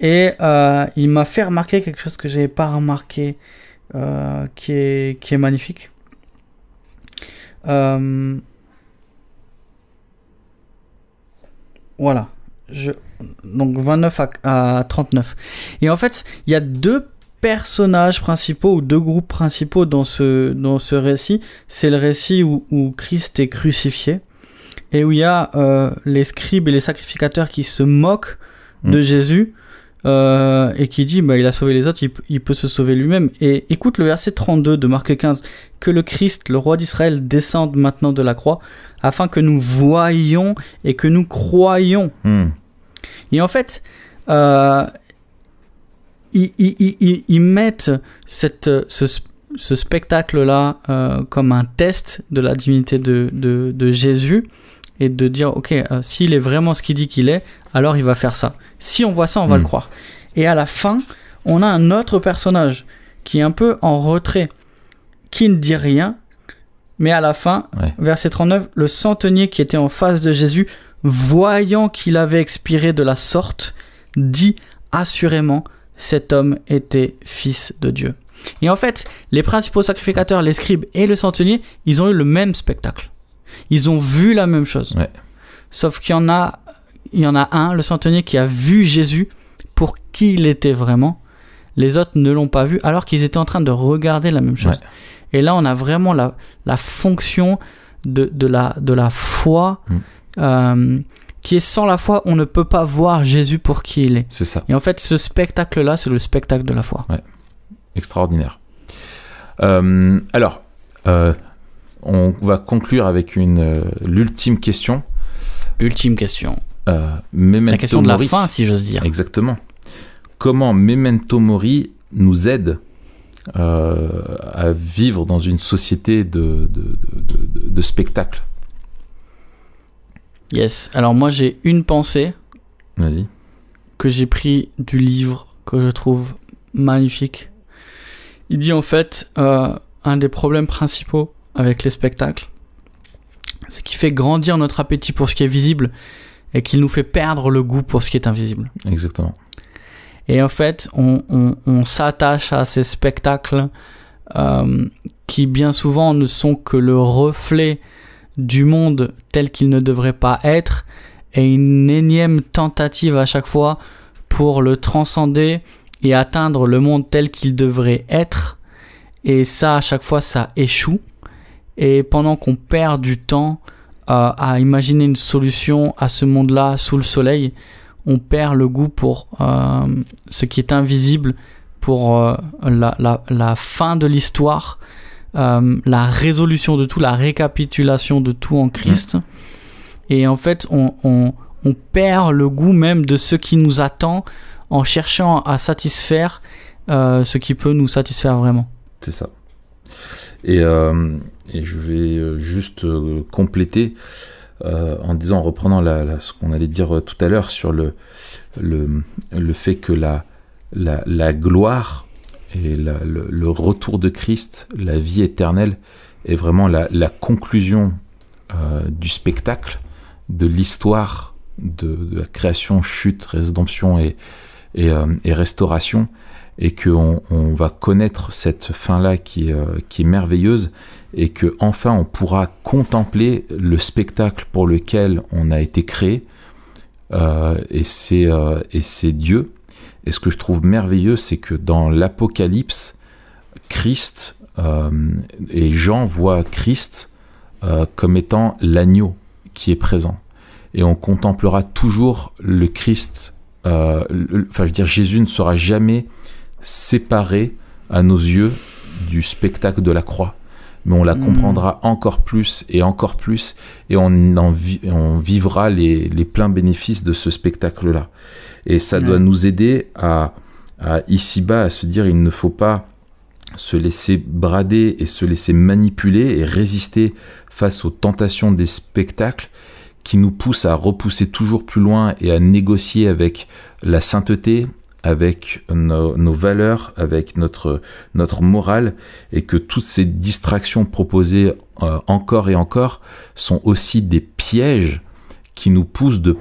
Et il m'a fait remarquer quelque chose que j'avais pas remarqué, qui, est, qui est magnifique. Voilà. Je... Donc 29 à, 39. Et en fait, il y a deux personnages principaux ou deux groupes principaux dans ce, dans ce récit. C'est le récit où, où, Christ est crucifié et où il y a euh, les scribes et les sacrificateurs qui se moquent de hmm. Jésus euh, et qui dit bah, il a sauvé les autres, il, peut se sauver lui-même. Et écoute le verset 32 de Marc 15 Que le Christ, le roi d'Israël, descende maintenant de la croix, afin que nous voyions et que nous croyions. Hmm. Et en fait, euh, ils, mettent cette, ce, spectacle-là euh, comme un test de la divinité de, de, de Jésus et de dire, ok, euh, s'il est vraiment ce qu'il dit qu'il est, alors il va faire ça. Si on voit ça, on va hmm. le croire. Et à la fin, on a un autre personnage qui est un peu en retrait, qui ne dit rien, mais à la fin, verset 39, le centenier qui était en face de Jésus, voyant qu'il avait expiré de la sorte, dit assurément, cet homme était fils de Dieu. Et en fait, les principaux sacrificateurs, les scribes et le centenier, ils ont eu le même spectacle. Ils ont vu la même chose. Sauf qu'il y en a, il y en a un, le centenier, qui a vu Jésus pour qui il était vraiment. Les autres ne l'ont pas vu alors qu'ils étaient en train de regarder la même chose. Et là, on a vraiment la, la fonction de, de, la, de la foi. Mm. Euh, qui est sans la foi, on ne peut pas voir Jésus pour qui il est. C'est ça. Et en fait, ce spectacle-là, c'est le spectacle de la foi. Extraordinaire. Euh, alors, euh, on va conclure avec une euh, l'ultime question. Ultime question. Euh, la question de la fin, si j'ose dire. Exactement. Comment Memento Mori nous aide euh, à vivre dans une société de, de, spectacle Yes. Alors moi, j'ai une pensée. Vas-y. Que j'ai pris du livre que je trouve magnifique. Il dit en fait un des problèmes principaux avec les spectacles, c'est qu'il fait grandir notre appétit pour ce qui est visible et qu'il nous fait perdre le goût pour ce qui est invisible. Exactement. Et en fait, on, s'attache à ces spectacles euh, qui bien souvent ne sont que le reflet du monde tel qu'il ne devrait pas être et une énième tentative à chaque fois pour le transcender et atteindre le monde tel qu'il devrait être. Et ça, à chaque fois, ça échoue. Et pendant qu'on perd du temps euh, à imaginer une solution à ce monde-là sous le soleil, on perd le goût pour euh, ce qui est invisible, pour euh, la, fin de l'histoire, la résolution de tout, la récapitulation de tout en Christ. Et en fait, on, perd le goût même de ce qui nous attend en cherchant à satisfaire ce qui peut nous satisfaire vraiment. C'est ça. Euh, et, je vais euh, juste euh, compléter en disant, en reprenant ce qu'on allait dire tout à l'heure sur le, le, fait que la, la, gloire et le, retour de Christ, la vie éternelle, est vraiment la, conclusion du spectacle, de l'histoire de, la création, chute, rédemption et restauration et qu'on va connaître cette fin-là qui, euh, qui, est merveilleuse et que enfin on pourra contempler le spectacle pour lequel on a été créé euh, et c'est euh, Dieu. Et ce que je trouve merveilleux, c'est que dans l'Apocalypse, Christ euh, et Jean voient Christ comme étant l'agneau qui est présent. Et on contemplera toujours le Christ. enfin, je veux dire, Jésus ne sera jamais séparée à nos yeux du spectacle de la croix. Mais on la hmm. comprendra encore plus et encore plus, et on, en vivra les, pleins bénéfices de ce spectacle-là. Et ça doit nous aider à, à ici-bas, à se dire il ne faut pas se laisser brader et se laisser manipuler et résister face aux tentations des spectacles qui nous poussent à repousser toujours plus loin et à négocier avec la sainteté, avec nos, valeurs, avec notre, notre morale, et que toutes ces distractions proposées euh, encore et encore sont aussi des pièges qui nous poussent de,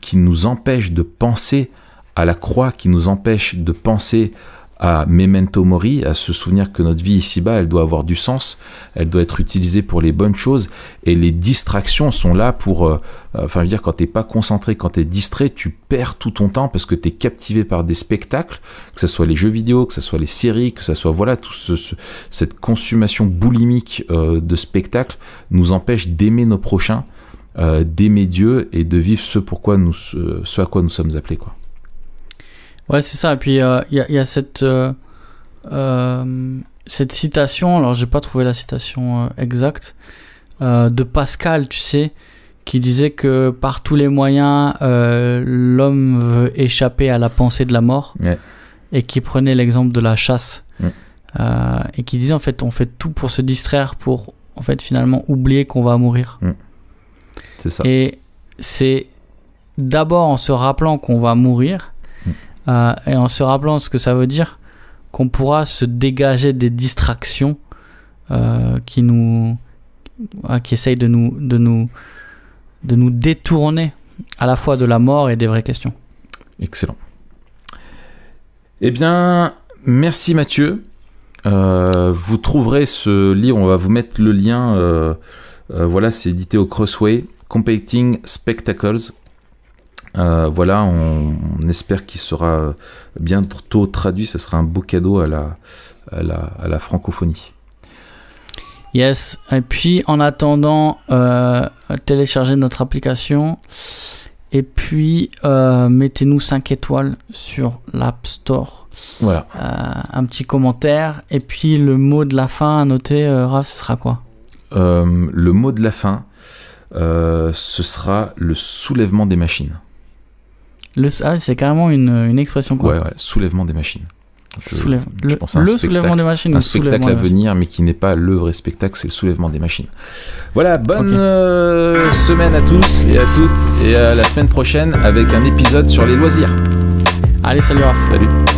qui nous empêchent de penser à la croix, qui nous empêchent de penser à memento mori, à se souvenir que notre vie ici-bas, elle doit avoir du sens, elle doit être utilisée pour les bonnes choses, et les distractions sont là pour, euh, euh, enfin je veux dire, quand t'es pas concentré, quand t'es distrait, tu perds tout ton temps parce que t'es captivé par des spectacles, que ce soit les jeux vidéo, que ce soit les séries, que ce soit, voilà, tout ce, cette consommation boulimique euh, de spectacles nous empêche d'aimer nos prochains, d'aimer Dieu et de vivre ce, pourquoi nous, ce à quoi nous sommes appelés, quoi. Ouais, c'est ça. Et puis, euh, il y, a, cette, euh, euh, cette citation, alors j'ai pas trouvé la citation exacte, de Pascal, tu sais, qui disait que par tous les moyens, l'homme veut échapper à la pensée de la mort. Et qui prenait l'exemple de la chasse. et qui disait en fait on fait tout pour se distraire pour en fait finalement oublier qu'on va mourir c'est ça et c'est d'abord en se rappelant qu'on va mourir euh, et en se rappelant ce que ça veut dire, qu'on pourra se dégager des distractions euh, qui nous euh, qui essayent de nous, de, nous, de nous détourner à la fois de la mort et des vraies questions. Excellent. Eh bien, merci Mathieu. vous trouverez ce livre, on va vous mettre le lien. voilà, c'est édité au Crossway. Competing Spectacles, euh, voilà, on, espère qu'il sera bientôt traduit. Ce sera un beau cadeau à la, à la, à la francophonie. Yes. Et puis, en attendant, euh, téléchargez notre application. Et puis, euh, mettez-nous 5 étoiles sur l'App Store. Voilà. un petit commentaire. Et puis, le mot de la fin à noter, Raph, ce sera quoi Le mot de la fin, ce sera le soulèvement des machines. Le, ah, c'est carrément euh, une, expression quoi. Ouais, soulèvement des machines. Euh, je, le, le soulèvement des machines. Un spectacle à venir, mais qui n'est pas le vrai spectacle, c'est le soulèvement des machines. Voilà, bonne euh, semaine à tous et à toutes, et à la semaine prochaine avec un épisode sur les loisirs. Allez, salut Raph. Salut.